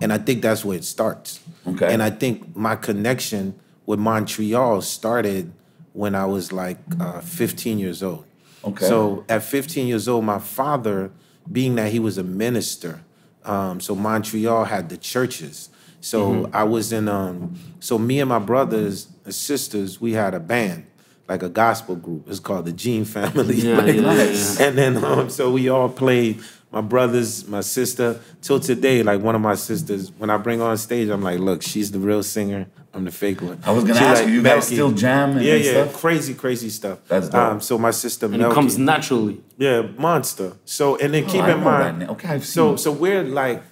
And I think that's where it starts. Okay. And I think my connection with Montreal started when I was like uh, 15 years old. Okay. So at 15 years old, my father, being that he was a minister, um, so Montreal had the churches. So mm-hmm. I was in. Um, so me and my brothers and sisters, we had a band, like a gospel group. It's called the Gene Family. Yeah, yeah, yeah. And then um, so we all played. My brothers, my sister. Till today, like one of my sisters, when I bring her on stage, I'm like, look, she's the real singer. I'm the fake one. I was gonna she ask like, you, guys still jam and yeah, yeah, stuff? crazy, crazy stuff. That's dope. Um, so my sister and it comes naturally. Yeah, monster. So and then oh, keep I in mind, okay, I've seen so so we're like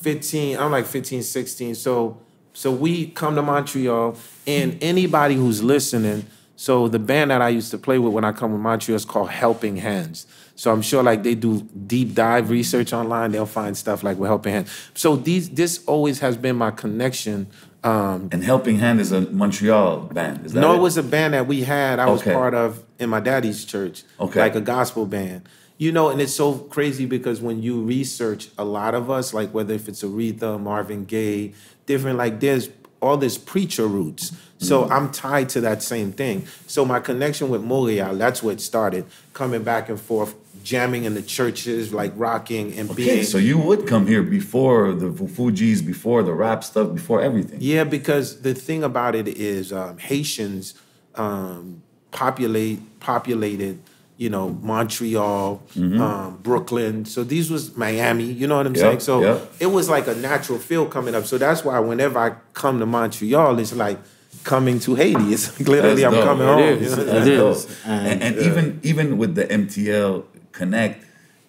15. I'm like 15, 16. So so we come to Montreal, and anybody who's listening so the band that I used to play with when I come with Montreal is called Helping Hands. So I'm sure like they do deep dive research online, they'll find stuff like with Helping Hands. So these this always has been my connection. Um, and Helping Hand is a Montreal band. no, it? it? was a band that we had. I okay. was part of in my daddy's church, okay. like a gospel band. You know, and it's so crazy because when you research a lot of us, like whether if it's Aretha, Marvin Gaye, different like there's all this preacher roots. So mm-hmm. I'm tied to that same thing. So my connection with Morial, that's what started coming back and forth, jamming in the churches, like rocking and okay, being. So you would come here before the Fuji's, before the rap stuff, before everything. Yeah, because the thing about it is um, Haitians um, populate populated you know Montreal, mm-hmm. um, Brooklyn. So these was Miami. You know what I'm yep, saying? So yep. it was like a natural feel coming up. So that's why whenever I come to Montreal, it's like coming to Haiti. It's like literally I'm coming home. It is. And, and, even even with the MTL Connect,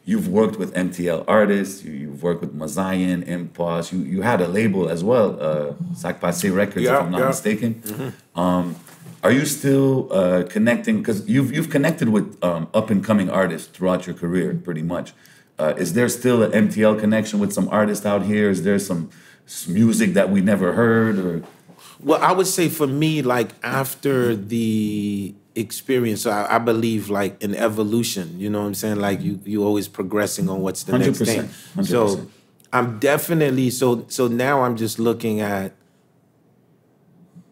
you've worked with MTL artists, you, have worked with Mazayan, Impulse, you, you had a label as well, uh, Passe Records, if I'm not mistaken. Mm-hmm. Um, are you still uh, connecting? Because you've you've connected with um, up and coming artists throughout your career, pretty much. Uh, is there still an MTL connection with some artists out here? Is there some music that we never heard? Or well, I would say for me, like after the experience, I, I believe like an evolution. You know what I'm saying? Like you you always progressing on what's the next thing. 100%. So I'm definitely so so now I'm just looking at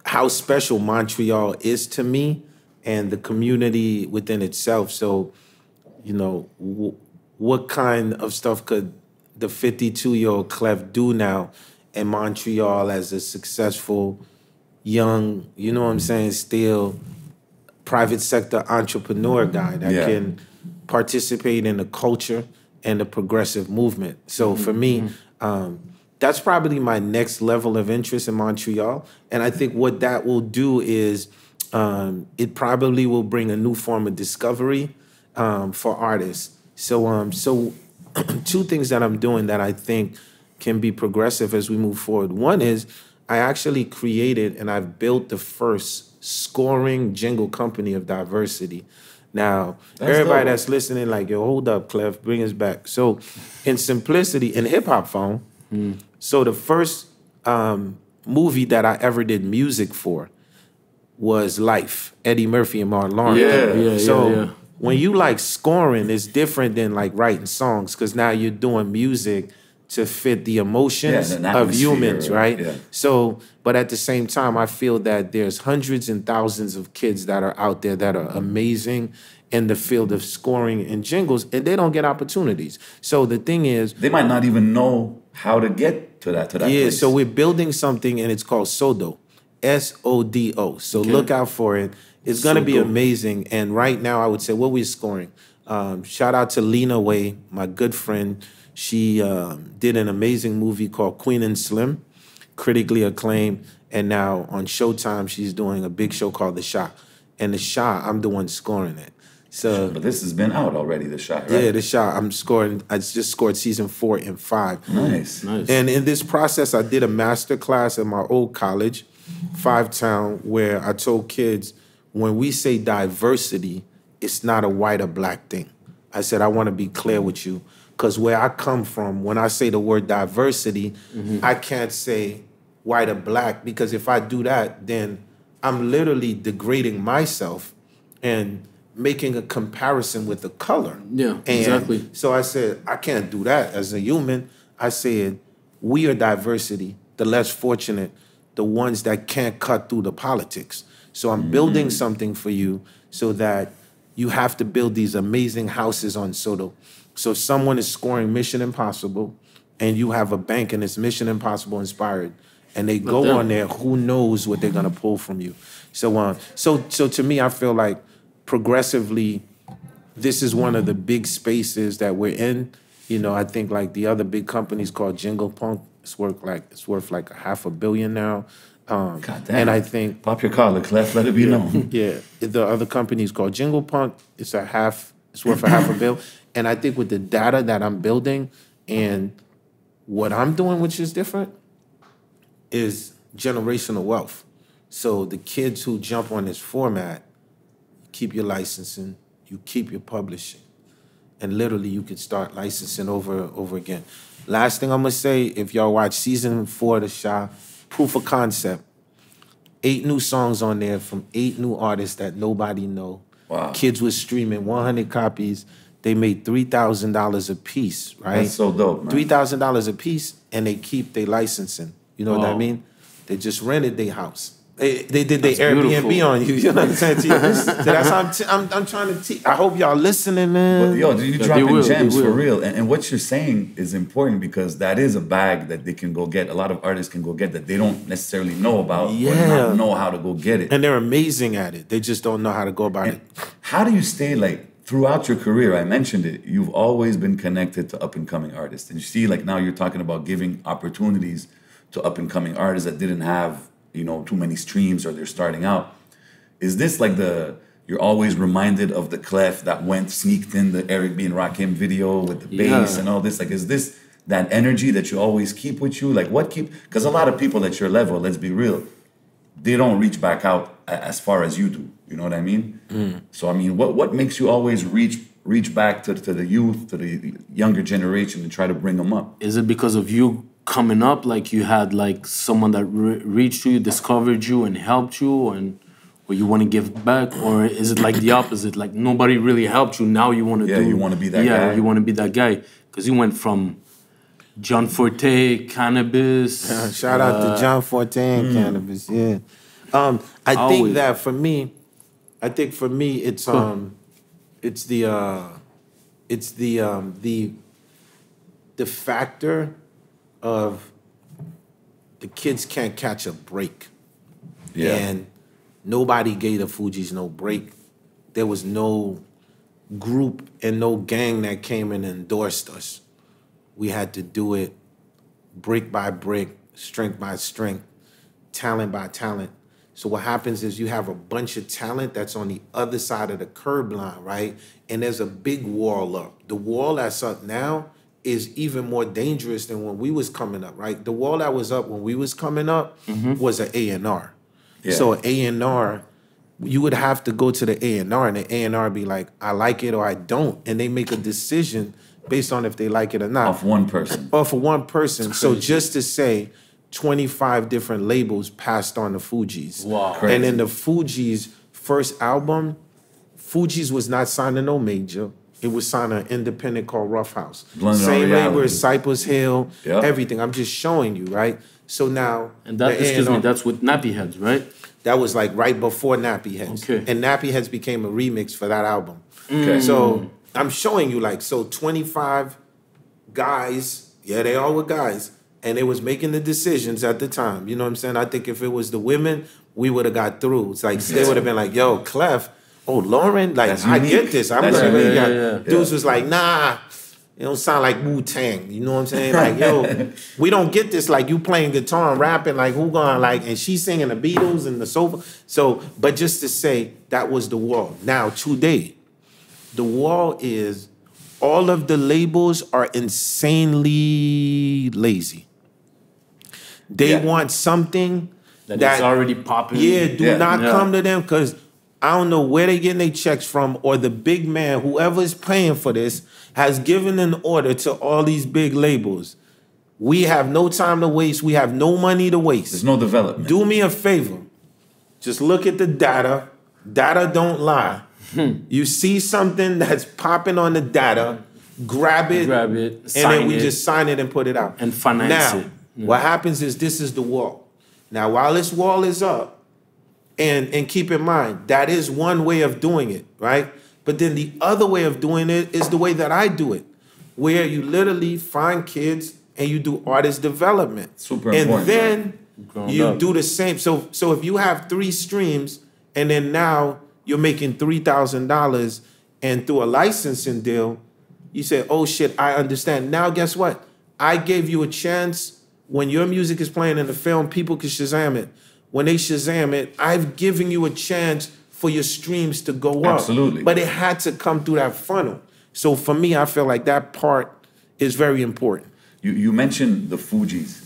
how special Montreal is to me and the community within itself. So, you know, w- what kind of stuff could the 52 year old Clef do now in Montreal as a successful, young, you know what I'm saying, still private sector entrepreneur guy that yeah. can participate in the culture and the progressive movement. So for me, mm-hmm. um, that's probably my next level of interest in Montreal. And I think what that will do is um, it probably will bring a new form of discovery um, for artists. So, um, so two things that I'm doing that I think can be progressive as we move forward. One is I actually created and I've built the first scoring jingle company of diversity. Now, that's everybody dope. that's listening, like, yo, hold up, Clef, bring us back. So, in simplicity, in hip hop phone, Mm. So the first um, movie that I ever did music for was Life, Eddie Murphy and Martin Lawrence. Yeah, yeah, so yeah, yeah. when you like scoring, it's different than like writing songs because now you're doing music to fit the emotions yeah, of humans, right? Yeah. So, but at the same time, I feel that there's hundreds and thousands of kids that are out there that are amazing in the field of scoring and jingles, and they don't get opportunities. So the thing is, they might not even know how to get to that to that. Yeah, place. so we're building something and it's called Sodo, S O D O. So okay. look out for it. It's going to be amazing. And right now, I would say what we're scoring. Um, shout out to Lena Way, my good friend. She um, did an amazing movie called Queen and Slim, critically acclaimed. And now on Showtime, she's doing a big show called The Shot. And The Shot, I'm the one scoring it. So this has been out already. The shot, right? Yeah, the shot. I'm scoring. I just scored season four and five. Nice, nice. And in this process, I did a master class at my old college, Five Town, where I told kids when we say diversity, it's not a white or black thing. I said I want to be clear with you because where I come from, when I say the word diversity, mm-hmm. I can't say white or black because if I do that, then I'm literally degrading myself and making a comparison with the color. Yeah, and exactly. So I said, I can't do that as a human. I said, we are diversity, the less fortunate, the ones that can't cut through the politics. So I'm mm. building something for you so that you have to build these amazing houses on Soto. So someone is scoring Mission Impossible and you have a bank and it's Mission Impossible inspired and they go them. on there, who knows what they're gonna pull from you. So on. Um, so so to me I feel like progressively, this is one of the big spaces that we're in. You know, I think like the other big companies called Jingle Punk, it's worth like it's worth like a half a billion now. Um, God damn. And I think pop your collar, let let it be yeah, known. Yeah, the other companies called Jingle Punk. It's a half. It's worth a half a bill. And I think with the data that I'm building and what I'm doing, which is different, is generational wealth. So the kids who jump on this format keep your licensing, you keep your publishing. And literally you can start licensing over over again. Last thing I'm gonna say, if y'all watch season four of the show, proof of concept. Eight new songs on there from eight new artists that nobody know. Wow. Kids were streaming 100 copies. They made three thousand dollars a piece, right? That's so dope, man. Three thousand dollars a piece, and they keep their licensing. You know wow. what I mean? They just rented their house. They, they did their Airbnb beautiful. on you. You know what I'm saying? so that's how I'm, t- I'm, I'm trying to teach. I hope y'all listening, man. Well, yo, you yeah, dropping will, gems for real. And, and, what you're saying is important because that is a bag that they can go get. A lot of artists can go get that they don't necessarily know about yeah. know how to go get it. And they're amazing at it. They just don't know how to go about and it. How do you stay like throughout your career, I mentioned it, you've always been connected to up and coming artists. And you see, like now you're talking about giving opportunities to up and coming artists that didn't have you know too many streams or they're starting out is this like the you're always reminded of the clef that went sneaked in the Eric B and Rakim video with the yeah. bass and all this. Like, is this that energy that you always keep with you? Like, what keep? Because a lot of people at your level, let's be real, they don't reach back out as far as you do. You know what I mean? Mm. So, I mean, what what makes you always reach reach back to, to the youth, to the younger generation, and try to bring them up? Is it because of you coming up like you had like someone that re reached you discovered you and helped you and or you want to give back or is it like the opposite like nobody really helped you now you want to yeah, do, you want to be that yeah guy. you want to be that guy because you went from john forte cannabis yeah, shout uh, out to uh, john forte and mm. cannabis yeah um, i Always. think that for me i think for me it's um it's the uh it's the um the the factor of the kids can't catch a break. Yeah. And nobody gave the Fujis no break. There was no group and no gang that came and endorsed us. We had to do it brick by brick, strength by strength, talent by talent. So what happens is you have a bunch of talent that's on the other side of the curb line, right? And there's a big wall up. The wall that's up now is even more dangerous than when we was coming up, right? The wall that was up when we was coming up mm-hmm. was an A and R. So A and R, you would have to go to the A and R, and the A and R be like, I like it or I don't, and they make a decision based on if they like it or not. Off one person. Off one person. So just to say, 25 different labels passed on the Fugees. Wow. Crazy. And in the Fugees' first album, Fugees was not signing no major. It was signed an independent called Rough House. London Same label as Cypress Hill, yep. everything. I'm just showing you, right? So now And that excuse me, that's with Nappy Heads, right? That was like right before Nappy Heads. Okay. And Nappy Heads became a remix for that album. Okay. So I'm showing you like so 25 guys, yeah, they all were guys, and they was making the decisions at the time. You know what I'm saying? I think if it was the women, we would have got through. It's like they would have been like, yo, Clef oh Lauren, like I get this. I'm like, unique. yeah, yeah, dudes was like, nah. It don't sound like Wu Tang. You know what I'm saying? Like, yo, we don't get this. Like, you playing guitar and rapping. Like, who going like? And she's singing the Beatles and the sofa. So, but just to say that was the wall. Now today, the wall is all of the labels are insanely lazy. They yeah. want something that, that is already popular. Yeah, do yeah, not come to them because I don't know where they're getting their checks from, or the big man, whoever is paying for this, has given an order to all these big labels. We have no time to waste. We have no money to waste. There's no development. Do me a favor. Just look at the data. Data don't lie. Hmm. You see something that's popping on the data, grab it, grab it, and then we it. just sign it and put it out. And finance now, it. Yeah. What happens is this is the wall. Now, while this wall is up, and and keep in mind, that is one way of doing it, right? But then the other way of doing it is the way that I do it, where you literally find kids and you do artist development. Super and important. then you up. do the same. So so if you have three streams and then now you're making three thousand dollars and through a licensing deal, you say, Oh shit, I understand. Now guess what? I gave you a chance when your music is playing in the film, people can Shazam it when they Shazam it, I've given you a chance for your streams to go up. Absolutely. But it had to come through that funnel. So for me, I feel like that part is very important. You, you mentioned the Fugees.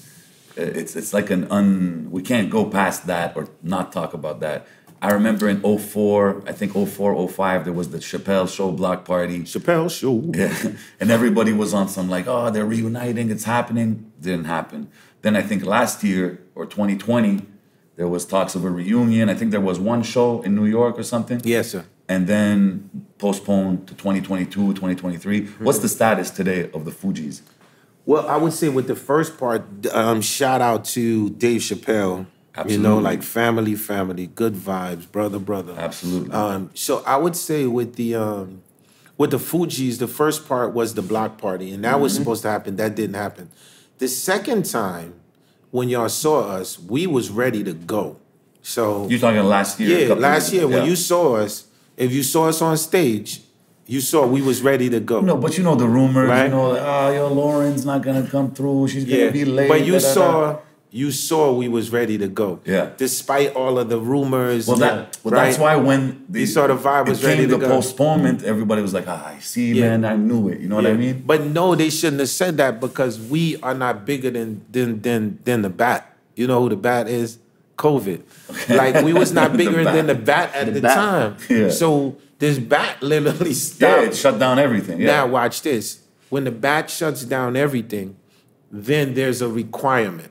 Uh, it's, it's like an un, we can't go past that or not talk about that. I remember in 04, I think 04, 05, there was the Chappelle Show block party. Chappelle Show. Yeah. And everybody was on some like, oh, they're reuniting, it's happening. Didn't happen. Then I think last year or 2020, there was talks of a reunion. I think there was one show in New York or something. Yes, sir. And then postponed to 2022, 2023. Mm-hmm. What's the status today of the Fugees? Well, I would say with the first part, um, shout out to Dave Chappelle. Absolutely. You know, like family, family, good vibes, brother, brother. Absolutely. Um, so I would say with the um, with the Fugees, the first part was the block party, and that mm-hmm. was supposed to happen. That didn't happen. The second time when y'all saw us, we was ready to go. So you talking last year? Yeah, last year when you saw us, if you saw us on stage, you saw we was ready to go. No, but you know the rumors. Right? You know, ah, oh, your Lauren's not gonna come through. She's gonna be late. But you da, da, da. saw you saw we was ready to go. Yeah. Despite all of the rumors. Well, that well, right? that's why when the, you saw the vibe was ready to the go. postponement, everybody was like, ah, I see, yeah. man, I knew it. You know yeah. what I mean? But no, they shouldn't have said that because we are not bigger than than than than the bat. You know who the bat is? COVID. Okay. Like we was not bigger the than the bat at the, the bat. time. Yeah. So this bat literally stopped. Yeah, it shut down everything. Yeah. Now watch this. When the bat shuts down everything, then there's a requirement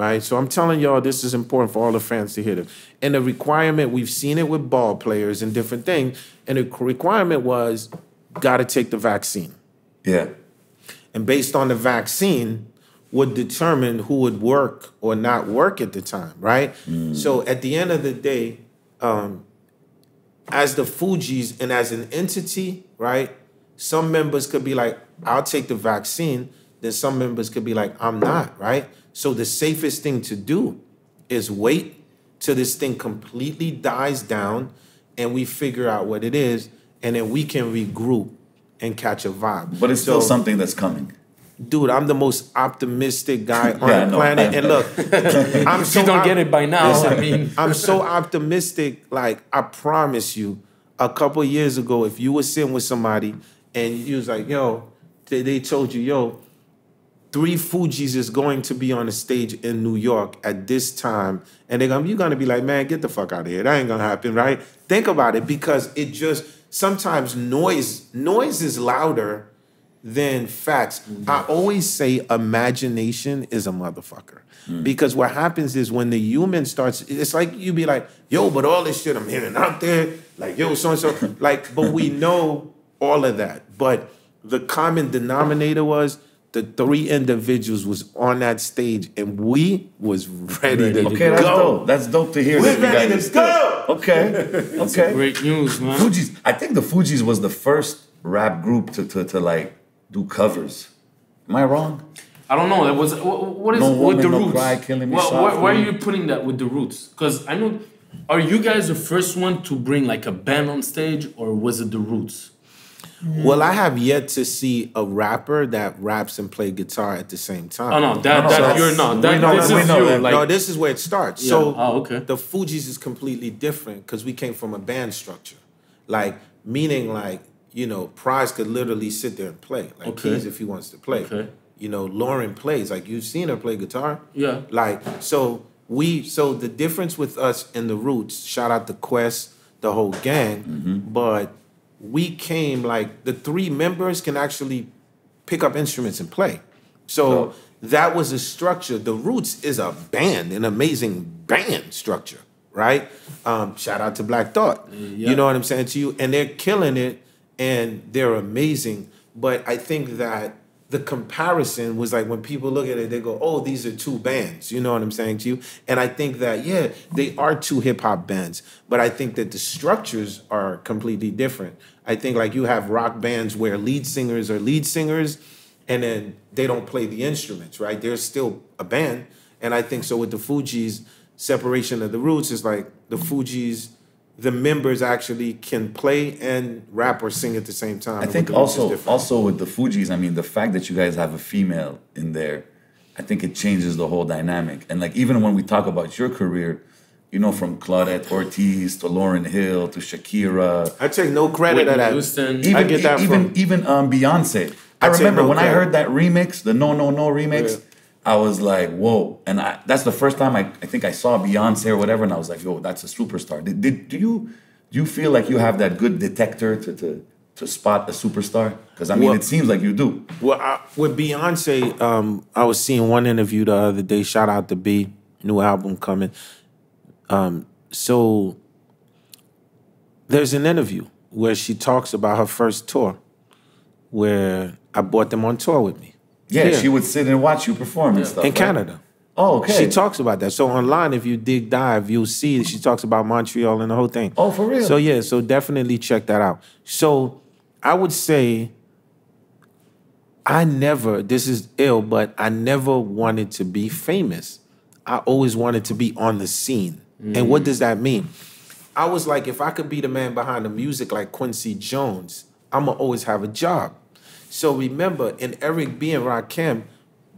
right? So I'm telling y'all, this is important for all the fans to hear this. And the requirement, we've seen it with ball players and different things, and the requirement was got to take the vaccine. Yeah. And based on the vaccine, would determine who would work or not work at the time, right? Mm. So at the end of the day, um, as the Fuji's and as an entity, right? Some members could be like, I'll take the vaccine. Then some members could be like, I'm not, right? So the safest thing to do is wait till this thing completely dies down and we figure out what it is and then we can regroup and catch a vibe. But it's so, still something that's coming. Dude, I'm the most optimistic guy on yeah, the planet. and look, I'm so you don't op- get it by now. Listen, I mean, I'm so optimistic. Like I promise you, a couple years ago, if you were sitting with somebody and you was like, "Yo," they told you, "Yo, three Fuji's is going to be on a stage in New York at this time, and they're gonna you're gonna be like, man, get the fuck out of here. That ain't gonna happen, right? Think about it because it just sometimes noise noise is louder than facts. Mm-hmm. I always say imagination is a motherfucker. Mm. Because what happens is when the human starts, it's like you be like, yo, but all this shit I'm hearing out there, like, yo, so and so. Like, but we know all of that. But the common denominator was the three individuals was on that stage and we was ready, ready to okay, go. that's dope. That's dope to hear. We're ready to go. Okay, okay. great news, man. Fuji's. I think the Fuji's was the first rap group to to, to like do covers. Am I wrong? I don't know. That was what, what is no woman, with the no roots? Cry, killing me well, soft, are you putting that with the roots? Because I know. Are you guys the first one to bring like a band on stage, or was it the roots? Well, I have yet to see a rapper that raps and play guitar at the same time. Oh no, that, no, that you're not. That, know, this is know, you. Like, no, this is where it starts. Yeah. So oh, okay. the Fugees is completely different because we came from a band structure, like meaning like you know, Prize could literally sit there and play like okay. keys if he wants to play. Okay. You know, Lauren plays like you've seen her play guitar. Yeah. Like so we so the difference with us and the Roots. Shout out to Quest, the whole gang, mm-hmm. but we came like the three members can actually pick up instruments and play. So that was a structure. The Roots is a band, an amazing band structure, right? Um, shout out to Black Thought. You know what I'm saying to you? And they're killing it and they're amazing. But I think that the comparison was like when people look at it, they go, "Oh, these are two bands." You know what I'm saying to you? And I think that yeah, they are two hip hop bands, but I think that the structures are completely different. I think like you have rock bands where lead singers are lead singers, and then they don't play the instruments, right? They're still a band, and I think so with the Fugees, separation of the roots is like the Fugees the members actually can play and rap or sing at the same time. I think also also with the Fugees, I mean, the fact that you guys have a female in there, I think it changes the whole dynamic. And like even when we talk about your career, you know, from Claudette Ortiz to Lauren Hill to Shakira, I take no credit Whitney at Houston. that. Even, I get that even from, even um, Beyonce. I, I remember no when credit. I heard that remix, the No No No remix. Yeah I was like, whoa. And I, that's the first time I, I think I saw Beyonce or whatever. And I was like, yo, that's a superstar. Did, did, do, you, do you feel like you have that good detector to, to, to spot a superstar? Because I mean, well, it seems like you do. Well, I, with Beyonce, um, I was seeing one interview the other day. Shout out to B, new album coming. Um, so there's an interview where she talks about her first tour, where I brought them on tour with me yeah, yeah, she would sit and watch you perform and stuff. In right? Canada. Oh, okay. She talks about that. So online, if you dig dive, you'll see she talks about Montreal and the whole thing. Oh, for real? So yeah, so definitely check that out. So I would say I never, this is ill, but I never wanted to be famous. I always wanted to be on the scene. Mm. And what mm-hmm. does that mean? I was like, if I could be the man behind the music like Quincy Jones, I'm gonna always have a job. So remember, in Eric B and Rakim,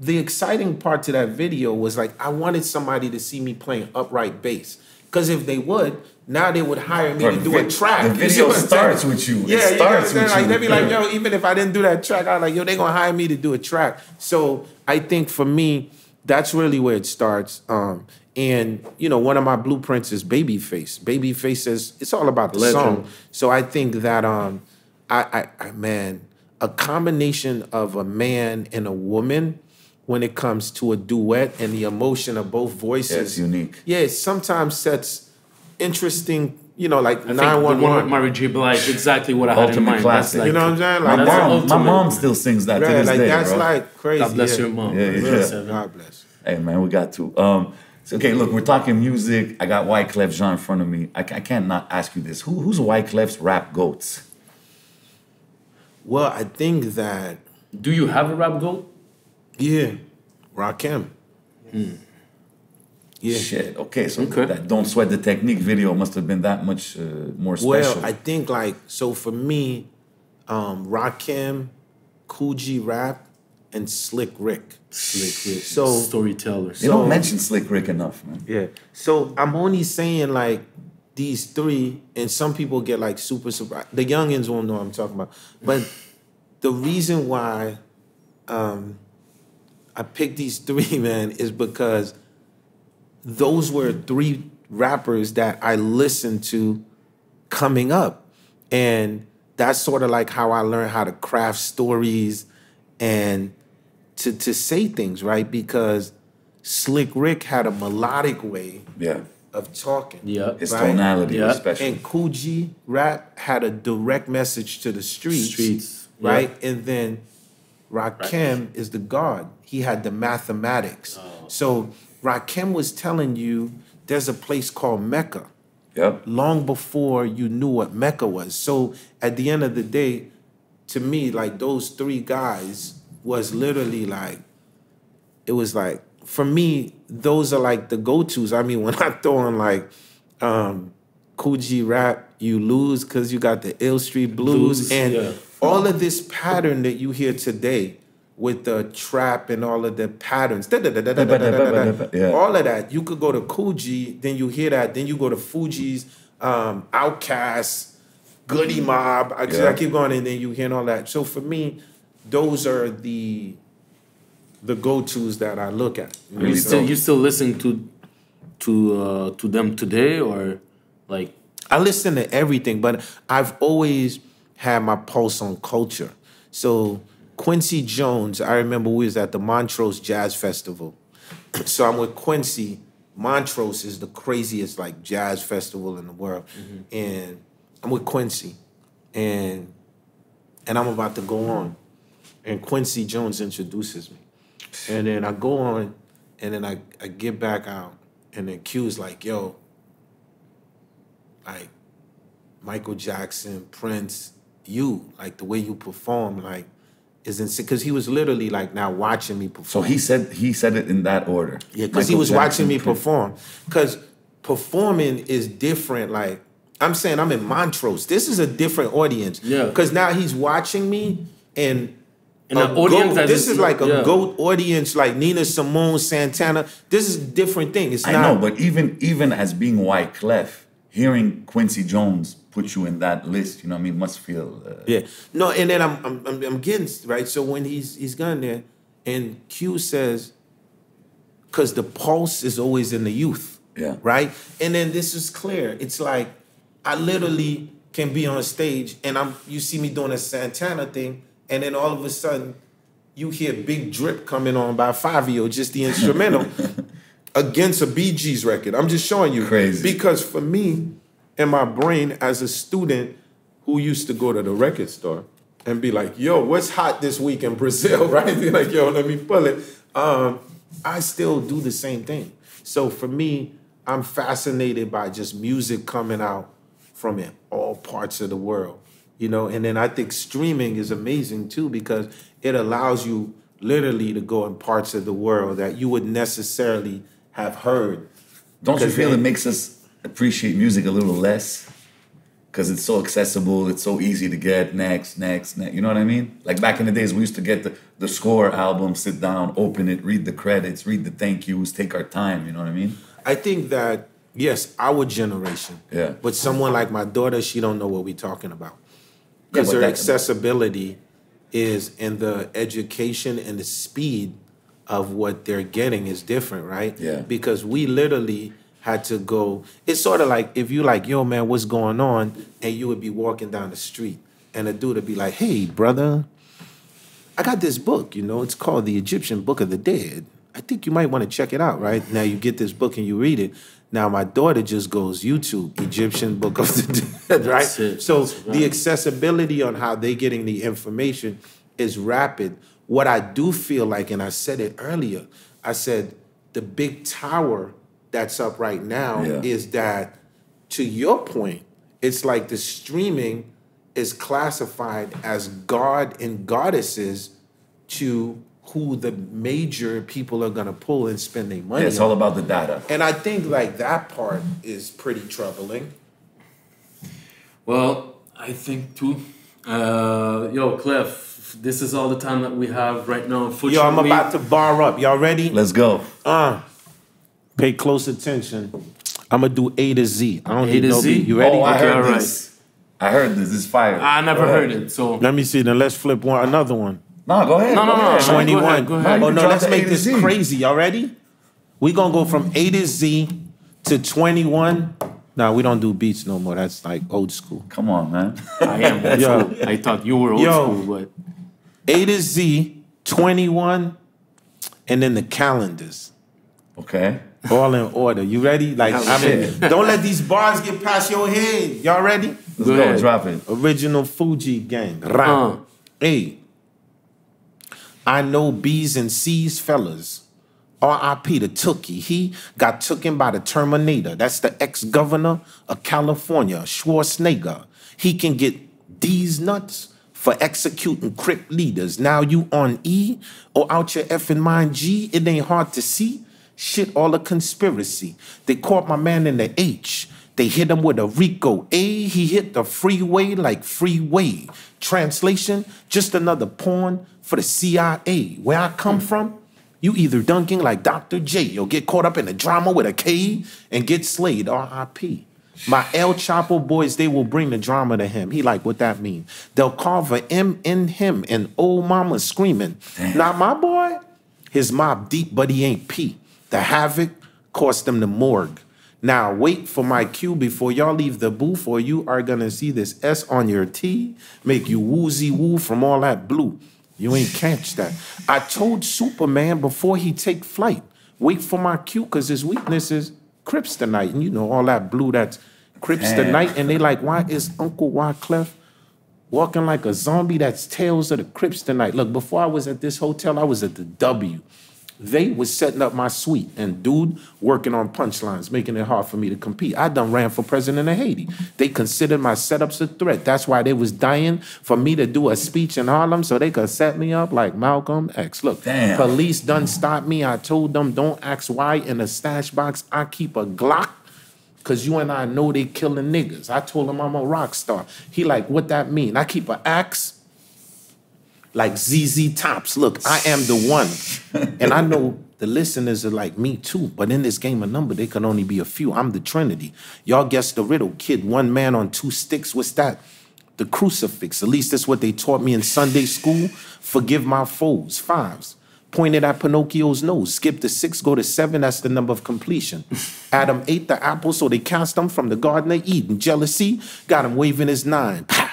the exciting part to that video was like I wanted somebody to see me playing upright bass. Because if they would, now they would hire me to do a track. The video starts with you. Yeah, it starts you know with like, you. They'd be like, yo, even if I didn't do that track, I am like, yo, they're gonna hire me to do a track. So I think for me, that's really where it starts. Um, and you know, one of my blueprints is Babyface. Babyface says it's all about the Legend. song. So I think that um, I, I, I man, a combination of a man and a woman when it comes to a duet and the emotion of both voices. Yeah, it's unique. Yeah, it sometimes sets interesting, you know, like 911. The one with Mary J. Blige, exactly what I had in mind. Classic. Like, you know what I'm saying? Like, my, mom, my mom still sings that right, to this like, day, That's bro. like crazy. God bless yeah. your mom. Yeah, yeah, God bless. Hey, man, we got to. Um, so, okay, look, we're talking music. I got White Clef Jean in front of me. I, I can't not ask you this. Who, who's Clef's rap goats? Well, I think that. Do you have a rap goal? Yeah, Rakim. Mm. Yeah. Shit. Okay, so okay. that "Don't Sweat the Technique" video must have been that much uh, more special. Well, I think like so for me, um, Rakim, Coogee Rap, and Slick Rick. Slick Rick. So storytellers. They don't mention Slick Rick enough, man. Yeah. So I'm only saying like these three, and some people get like super surprised. The youngins won't know what I'm talking about. But the reason why um, I picked these three, man, is because those were three rappers that I listened to coming up. And that's sort of like how I learned how to craft stories and to to say things, right? Because Slick Rick had a melodic way. Yeah of talking. Yeah. His right? tonality yep. special. And Coogee rap had a direct message to the streets. Streets. Right? Yep. And then Rakim right. is the god; He had the mathematics. Oh. So Rakim was telling you there's a place called Mecca. Yep. Long before you knew what Mecca was. So at the end of the day, to me, like those three guys was literally like, it was like, for me, those are like the go tos. I mean, when I throw on like um, Coogee rap, you lose because you got the Ill Street blues, blues and yeah. all of this pattern that you hear today with the trap and all of the patterns, all of that. You could go to Coogee, then you hear that, then you go to Fuji's, um, Outcast, Goody Mob. I, yeah. I keep going, and then you hear all that. So for me, those are the the go tos that I look at. You, still you still listen to to uh, to them today or like I listen to everything, but I've always had my pulse on culture. So Quincy Jones, I remember we was at the Montrose Jazz Festival. so I'm with Quincy. Montrose is the craziest like jazz festival in the world. Mm -hmm. And I'm with Quincy. And and I'm about to go on. And Quincy Jones introduces me. And then I go on and then I, I get back out and then Q's like, yo, like Michael Jackson, Prince, you, like the way you perform, like is insane because he was literally like now watching me perform. So he said he said it in that order. Yeah, because he was Jackson, watching me Prince. perform. Because performing is different. Like I'm saying, I'm in Montrose. This is a different audience. Yeah. Because now he's watching me and an audience. Goat, this is, is like a yeah. goat audience, like Nina Simone, Santana. This is a different thing. It's I not. I know, but even even as being White Clef, hearing Quincy Jones put you in that list, you know, what I mean, must feel. Uh, yeah. No, and then I'm, I'm I'm I'm getting right. So when he's he's gone there, and Q says, because the pulse is always in the youth. Yeah. Right. And then this is clear. It's like I literally can be on stage, and I'm you see me doing a Santana thing and then all of a sudden you hear big drip coming on by Fabio, just the instrumental, against a BG's record. I'm just showing you. Crazy. Because for me, in my brain, as a student who used to go to the record store and be like, yo, what's hot this week in Brazil, right? Be like, yo, let me pull it. Um, I still do the same thing. So for me, I'm fascinated by just music coming out from all parts of the world you know and then i think streaming is amazing too because it allows you literally to go in parts of the world that you would necessarily have heard don't you feel it makes us appreciate music a little less because it's so accessible it's so easy to get next next next you know what i mean like back in the days we used to get the, the score album sit down open it read the credits read the thank yous take our time you know what i mean i think that yes our generation yeah but someone like my daughter she don't know what we're talking about because their accessibility is in the education and the speed of what they're getting is different, right? Yeah. Because we literally had to go. It's sort of like if you like, yo, man, what's going on? And you would be walking down the street, and a dude would be like, hey, brother, I got this book. You know, it's called The Egyptian Book of the Dead. I think you might want to check it out, right? Now you get this book and you read it. Now my daughter just goes YouTube, Egyptian Book of the Dead, right? So right. the accessibility on how they're getting the information is rapid. What I do feel like, and I said it earlier, I said the big tower that's up right now yeah. is that, to your point, it's like the streaming is classified as god and goddesses to who the major people are going to pull and spend their money. Yeah, it's on. all about the data. And I think like that part is pretty troubling. Well, I think too. Uh, yo, Cliff, this is all the time that we have right now. Yo, I'm about to bar up. Y'all ready? Let's go. Uh, pay close attention. I'm gonna do A to Z. I don't need no Z? B. You ready? Oh, I heard all right. this. I heard this. It's fire. I never heard it. So let me see. Then let's flip one another one. No, go ahead. No, no, no. 21. Go ahead, go ahead. Oh, no, let's make this crazy. Y'all ready? we going to go from A to Z to 21. Nah, we don't do beats no more. That's like old school. Come on, man. I am Yo. I thought you were old Yo, school, but. A to Z, 21, and then the calendars. Okay. All in order. You ready? Like, I mean, don't let these bars get past your head. Y'all ready? Let's go. go. Drop it. Original Fuji gang. Ram. Uh. Hey. I know B's and C's fellas. R.I.P. the Tookie. He got taken by the Terminator. That's the ex-governor of California, Schwarzenegger. He can get these nuts for executing crip leaders. Now you on E or out your f and mind G. It ain't hard to see. Shit, all a conspiracy. They caught my man in the H. They hit him with a Rico A. He hit the freeway like freeway. Translation, just another pawn for the CIA. Where I come from, you either dunking like Dr. J or get caught up in a drama with a K and get slayed, RIP. My El Chapo boys, they will bring the drama to him. He like, what that mean? They'll carve a M in him and old mama screaming. Damn. Now my boy, his mob deep, but he ain't P. The havoc cost them the morgue. Now wait for my cue before y'all leave the booth, or you are gonna see this S on your T make you woozy woo from all that blue. You ain't catch that. I told Superman before he take flight, wait for my cue, because his weakness is kryptonite. And you know, all that blue that's kryptonite. And they like, why is Uncle Wyclef walking like a zombie that's tails of the Crips tonight? Look, before I was at this hotel, I was at the W. They was setting up my suite and dude working on punchlines, making it hard for me to compete. I done ran for president of Haiti. They considered my setups a threat. That's why they was dying for me to do a speech in Harlem so they could set me up like Malcolm X. Look, Damn. police done stopped me. I told them, don't ask why in a stash box. I keep a Glock Cause you and I know they killing niggas. I told him I'm a rock star. He like, what that mean? I keep an axe like ZZ Tops. Look, I am the one. and I know the listeners are like me too, but in this game of number, there can only be a few. I'm the Trinity. Y'all guess the riddle. Kid, one man on two sticks. What's that? The crucifix. At least that's what they taught me in Sunday school. Forgive my foes. Fives. Pointed at Pinocchio's nose. Skip the six, go to seven. That's the number of completion. Adam ate the apple, so they cast him from the Garden of Eden. Jealousy got him waving his nine. Pow.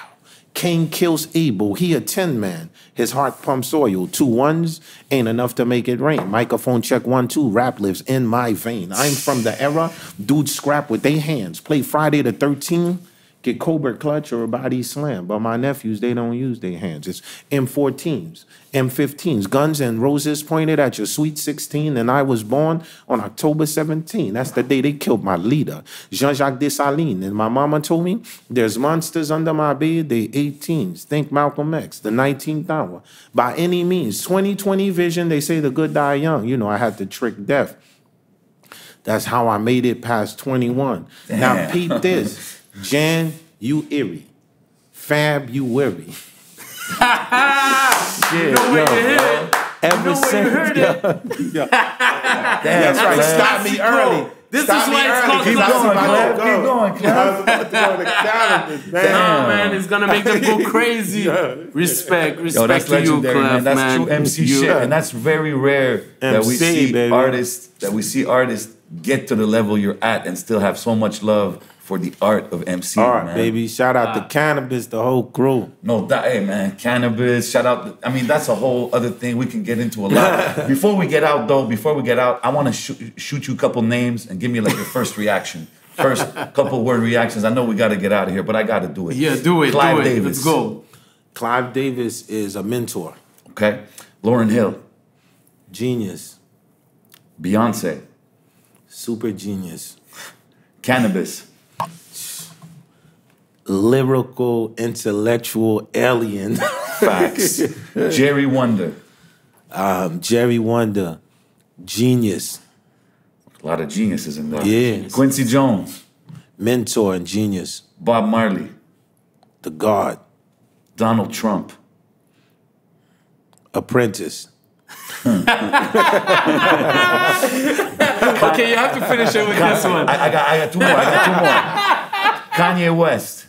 Cain kills Abel. He a ten man. His heart pumps oil. Two ones ain't enough to make it rain. Microphone check one, two. Rap lives in my vein. I'm from the era. Dudes scrap with their hands. Play Friday the 13th get Cobert clutch or a body slam. But my nephews, they don't use their hands. It's M14s, M15s, guns and roses pointed at your sweet 16. And I was born on October 17. That's the day they killed my leader, Jean-Jacques Dessalines. And my mama told me, there's monsters under my bed, they 18s. Think Malcolm X, the 19th hour. By any means, 2020 vision, they say the good die young. You know, I had to trick death. That's how I made it past 21. Damn. Now, peep this. Jan, you eerie. Fab, you weary. yeah, you know yo, yo. Ever you know since, yo, yo. Damn, that's right. Stop me early. This Stop is why it's called keep, going, Clef. Keep going, I was about to go to calendar, man. Damn. No, man, it's gonna make them go crazy. yeah. Respect, respect Yo, that's to you, Clef, man. That's man. true MC you. shit, and that's very rare MC, that we see baby. artists that we see artists get to the level you're at and still have so much love for the art of MC. all right, man. baby. Shout out ah. to Cannabis, the whole crew. No, that, hey, man. Cannabis, shout out. I mean, that's a whole other thing we can get into a lot. before we get out, though, before we get out, I want to sh- shoot you a couple names and give me like your first reaction. First couple word reactions. I know we got to get out of here, but I got to do it. Yeah, do it. Clive do it. Davis. Let's go. Clive Davis is a mentor. Okay. Lauren Hill. Genius. Beyonce. Super genius. Cannabis lyrical, intellectual alien. Facts. Jerry Wonder. Um, Jerry Wonder, genius. A lot of geniuses in there. Yeah. Quincy Jones. Mentor and genius. Bob Marley. The God. Donald Trump. Apprentice. okay, you have to finish it with this one. I, I, got, I got two more. I got two more. Kanye West.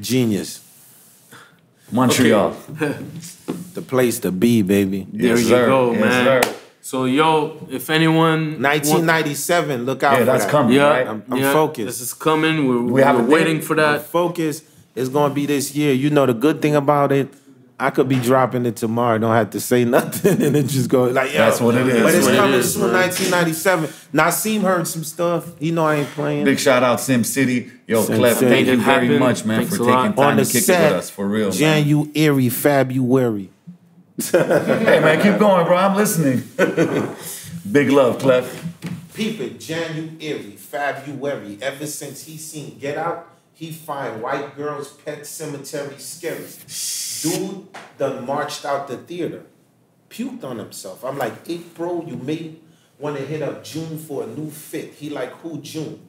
Genius. Montreal. the place to be, baby. Yes, there you sir. go, yes, man. Sir. So yo, if anyone 1997, look out. Yeah, that's that. coming. Yeah, right? I'm, I'm yeah, focused. This is coming. We're, we are we are waiting for that. Focus is going to be this year. You know the good thing about it I could be dropping it tomorrow. Don't have to say nothing, and it just go like, yo. That's what it is. But it's coming it is, soon, 1997. Nasim heard some stuff. He know I ain't playing. Big shout out Sim City, yo, Sim Clef. Thank you very much, man, Thanks for taking time On to kick set, it with us for real. January, man. February. hey man, keep going, bro. I'm listening. Big love, Clef. People, January, February. Ever since he seen Get Out, he find white girls, pet cemetery, scary. Dude done marched out the theater, puked on himself. I'm like, April, you may want to hit up June for a new fit. He like, who June?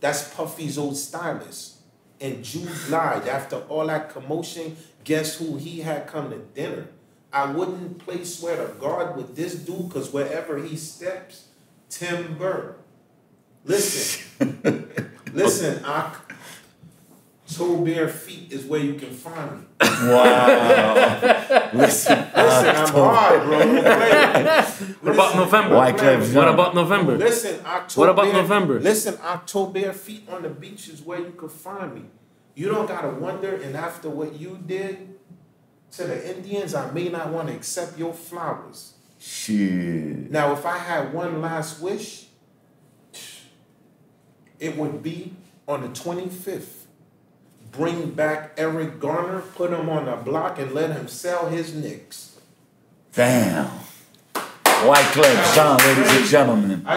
That's Puffy's old stylist. And June lied. After all that commotion, guess who he had come to dinner? I wouldn't play to guard with this dude because wherever he steps, Tim Burr. Listen, listen, I, Toe bare feet is where you can find me. Wow. listen, listen, I'm October. hard, bro. Listen, what about November? White what about November? Listen, October. What about November? Listen, October bare feet on the beach is where you can find me. You don't gotta wonder. And after what you did to the Indians, I may not want to accept your flowers. Shit. Now, if I had one last wish, it would be on the twenty fifth bring back Eric Garner, put him on a block, and let him sell his Knicks. Damn. White Club Sean, ladies and gentlemen. I